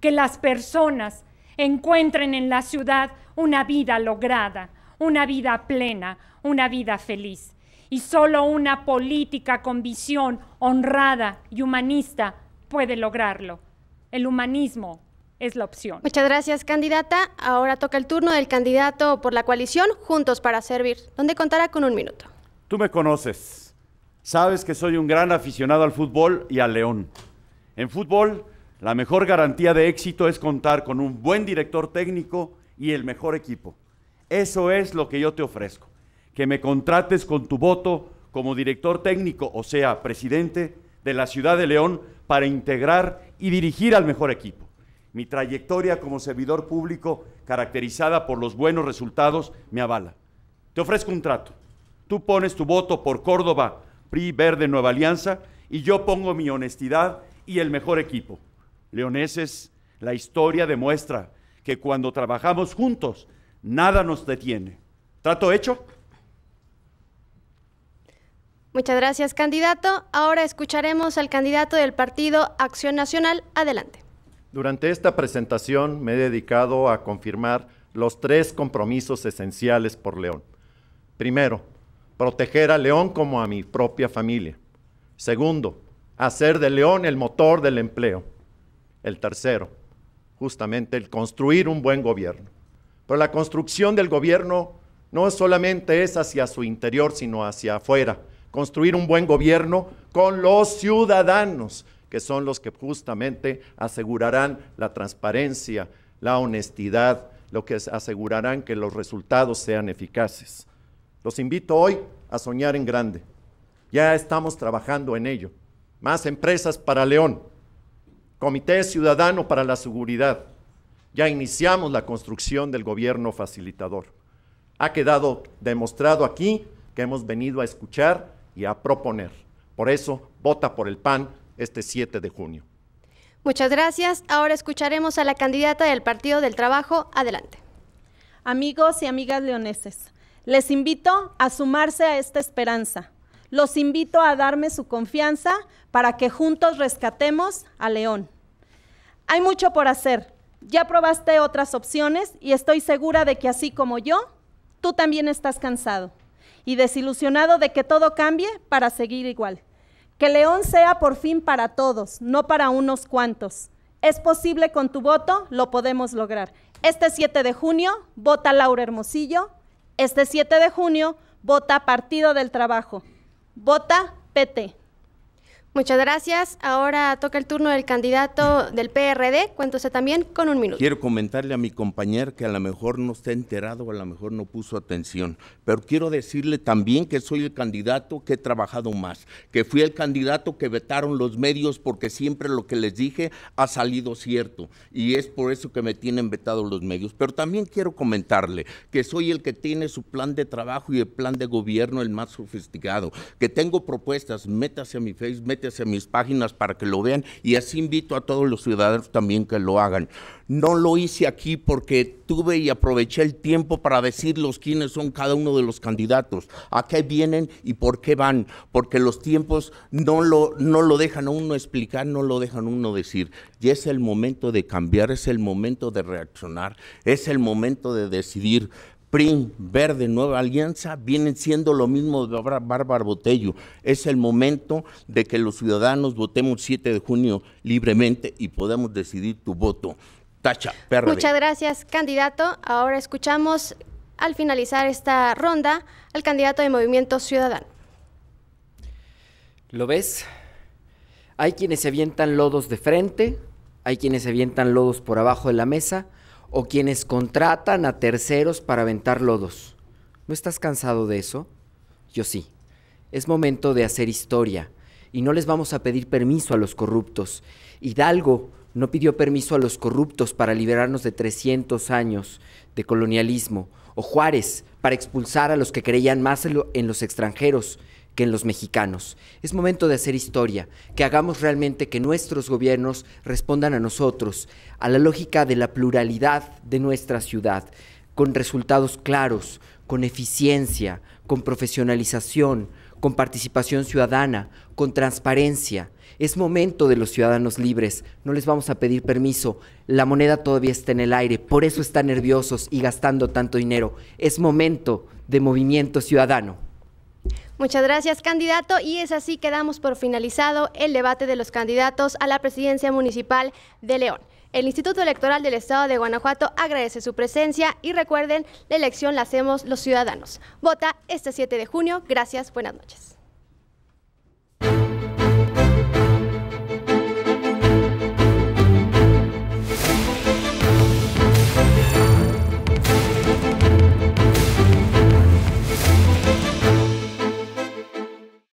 que las personas encuentren en la ciudad una vida lograda, una vida plena, una vida feliz y solo una política con visión honrada y humanista puede lograrlo. El humanismo es la opción. Muchas gracias, candidata. Ahora toca el turno del candidato por la coalición Juntos para Servir, donde contará con un minuto. Tú me conoces. Sabes que soy un gran aficionado al fútbol y al León. En fútbol, la mejor garantía de éxito es contar con un buen director técnico y el mejor equipo. Eso es lo que yo te ofrezco que me contrates con tu voto como director técnico, o sea, presidente de la Ciudad de León, para integrar y dirigir al mejor equipo. Mi trayectoria como servidor público, caracterizada por los buenos resultados, me avala. Te ofrezco un trato. Tú pones tu voto por Córdoba, PRI, Verde, Nueva Alianza, y yo pongo mi honestidad y el mejor equipo. Leoneses, la historia demuestra que cuando trabajamos juntos, nada nos detiene. ¿Trato hecho? Muchas gracias, candidato. Ahora escucharemos al candidato del partido Acción Nacional. Adelante. Durante esta presentación me he dedicado a confirmar los tres compromisos esenciales por León. Primero, proteger a León como a mi propia familia. Segundo, hacer de León el motor del empleo. El tercero, justamente el construir un buen gobierno. Pero la construcción del gobierno no solamente es hacia su interior, sino hacia afuera construir un buen gobierno con los ciudadanos, que son los que justamente asegurarán la transparencia, la honestidad, lo que asegurarán que los resultados sean eficaces. Los invito hoy a soñar en grande. Ya estamos trabajando en ello. Más empresas para León. Comité Ciudadano para la Seguridad. Ya iniciamos la construcción del gobierno facilitador. Ha quedado demostrado aquí que hemos venido a escuchar y a proponer. Por eso, vota por el PAN este 7 de junio. Muchas gracias. Ahora escucharemos a la candidata del Partido del Trabajo. Adelante. Amigos y amigas leoneses, les invito a sumarse a esta esperanza. Los invito a darme su confianza para que juntos rescatemos a León. Hay mucho por hacer. Ya probaste otras opciones y estoy segura de que así como yo, tú también estás cansado y desilusionado de que todo cambie para seguir igual. Que León sea por fin para todos, no para unos cuantos. Es posible con tu voto, lo podemos lograr. Este 7 de junio, vota Laura Hermosillo. Este 7 de junio, vota Partido del Trabajo. Vota PT. Muchas gracias. Ahora toca el turno del candidato del PRD. Cuéntese también con un minuto. Quiero comentarle a mi compañero que a lo mejor no está enterado, a lo mejor no puso atención, pero quiero decirle también que soy el candidato que he trabajado más, que fui el candidato que vetaron los medios porque siempre lo que les dije ha salido cierto y es por eso que me tienen vetado los medios. Pero también quiero comentarle que soy el que tiene su plan de trabajo y el plan de gobierno el más sofisticado, que tengo propuestas, métase a mi Facebook, en mis páginas para que lo vean y así invito a todos los ciudadanos también que lo hagan. No lo hice aquí porque tuve y aproveché el tiempo para decirles quiénes son cada uno de los candidatos, a qué vienen y por qué van, porque los tiempos no lo, no lo dejan a uno explicar, no lo dejan a uno decir. Y es el momento de cambiar, es el momento de reaccionar, es el momento de decidir. PRIM, Verde, Nueva Alianza, vienen siendo lo mismo de Bárbara Botello. Es el momento de que los ciudadanos votemos 7 de junio libremente y podamos decidir tu voto. Tacha, perra. Muchas gracias, candidato. Ahora escuchamos, al finalizar esta ronda, al candidato de Movimiento Ciudadano. ¿Lo ves? Hay quienes se avientan lodos de frente, hay quienes se avientan lodos por abajo de la mesa, o quienes contratan a terceros para aventar lodos. ¿No estás cansado de eso? Yo sí. Es momento de hacer historia y no les vamos a pedir permiso a los corruptos. Hidalgo no pidió permiso a los corruptos para liberarnos de 300 años de colonialismo, o Juárez para expulsar a los que creían más en, los extranjeros que en los mexicanos. Es momento de hacer historia, que hagamos realmente que nuestros gobiernos respondan a nosotros, a la lógica de la pluralidad de nuestra ciudad, con resultados claros, con eficiencia, con profesionalización, con participación ciudadana, con transparencia. Es momento de los ciudadanos libres, no les vamos a pedir permiso, la moneda todavía está en el aire, por eso están nerviosos y gastando tanto dinero. Es momento de movimiento ciudadano. Muchas gracias, candidato. Y es así que damos por finalizado el debate de los candidatos a la presidencia municipal de León. El Instituto Electoral del Estado de Guanajuato agradece su presencia y recuerden, la elección la hacemos los ciudadanos. Vota este 7 de junio. Gracias, buenas noches.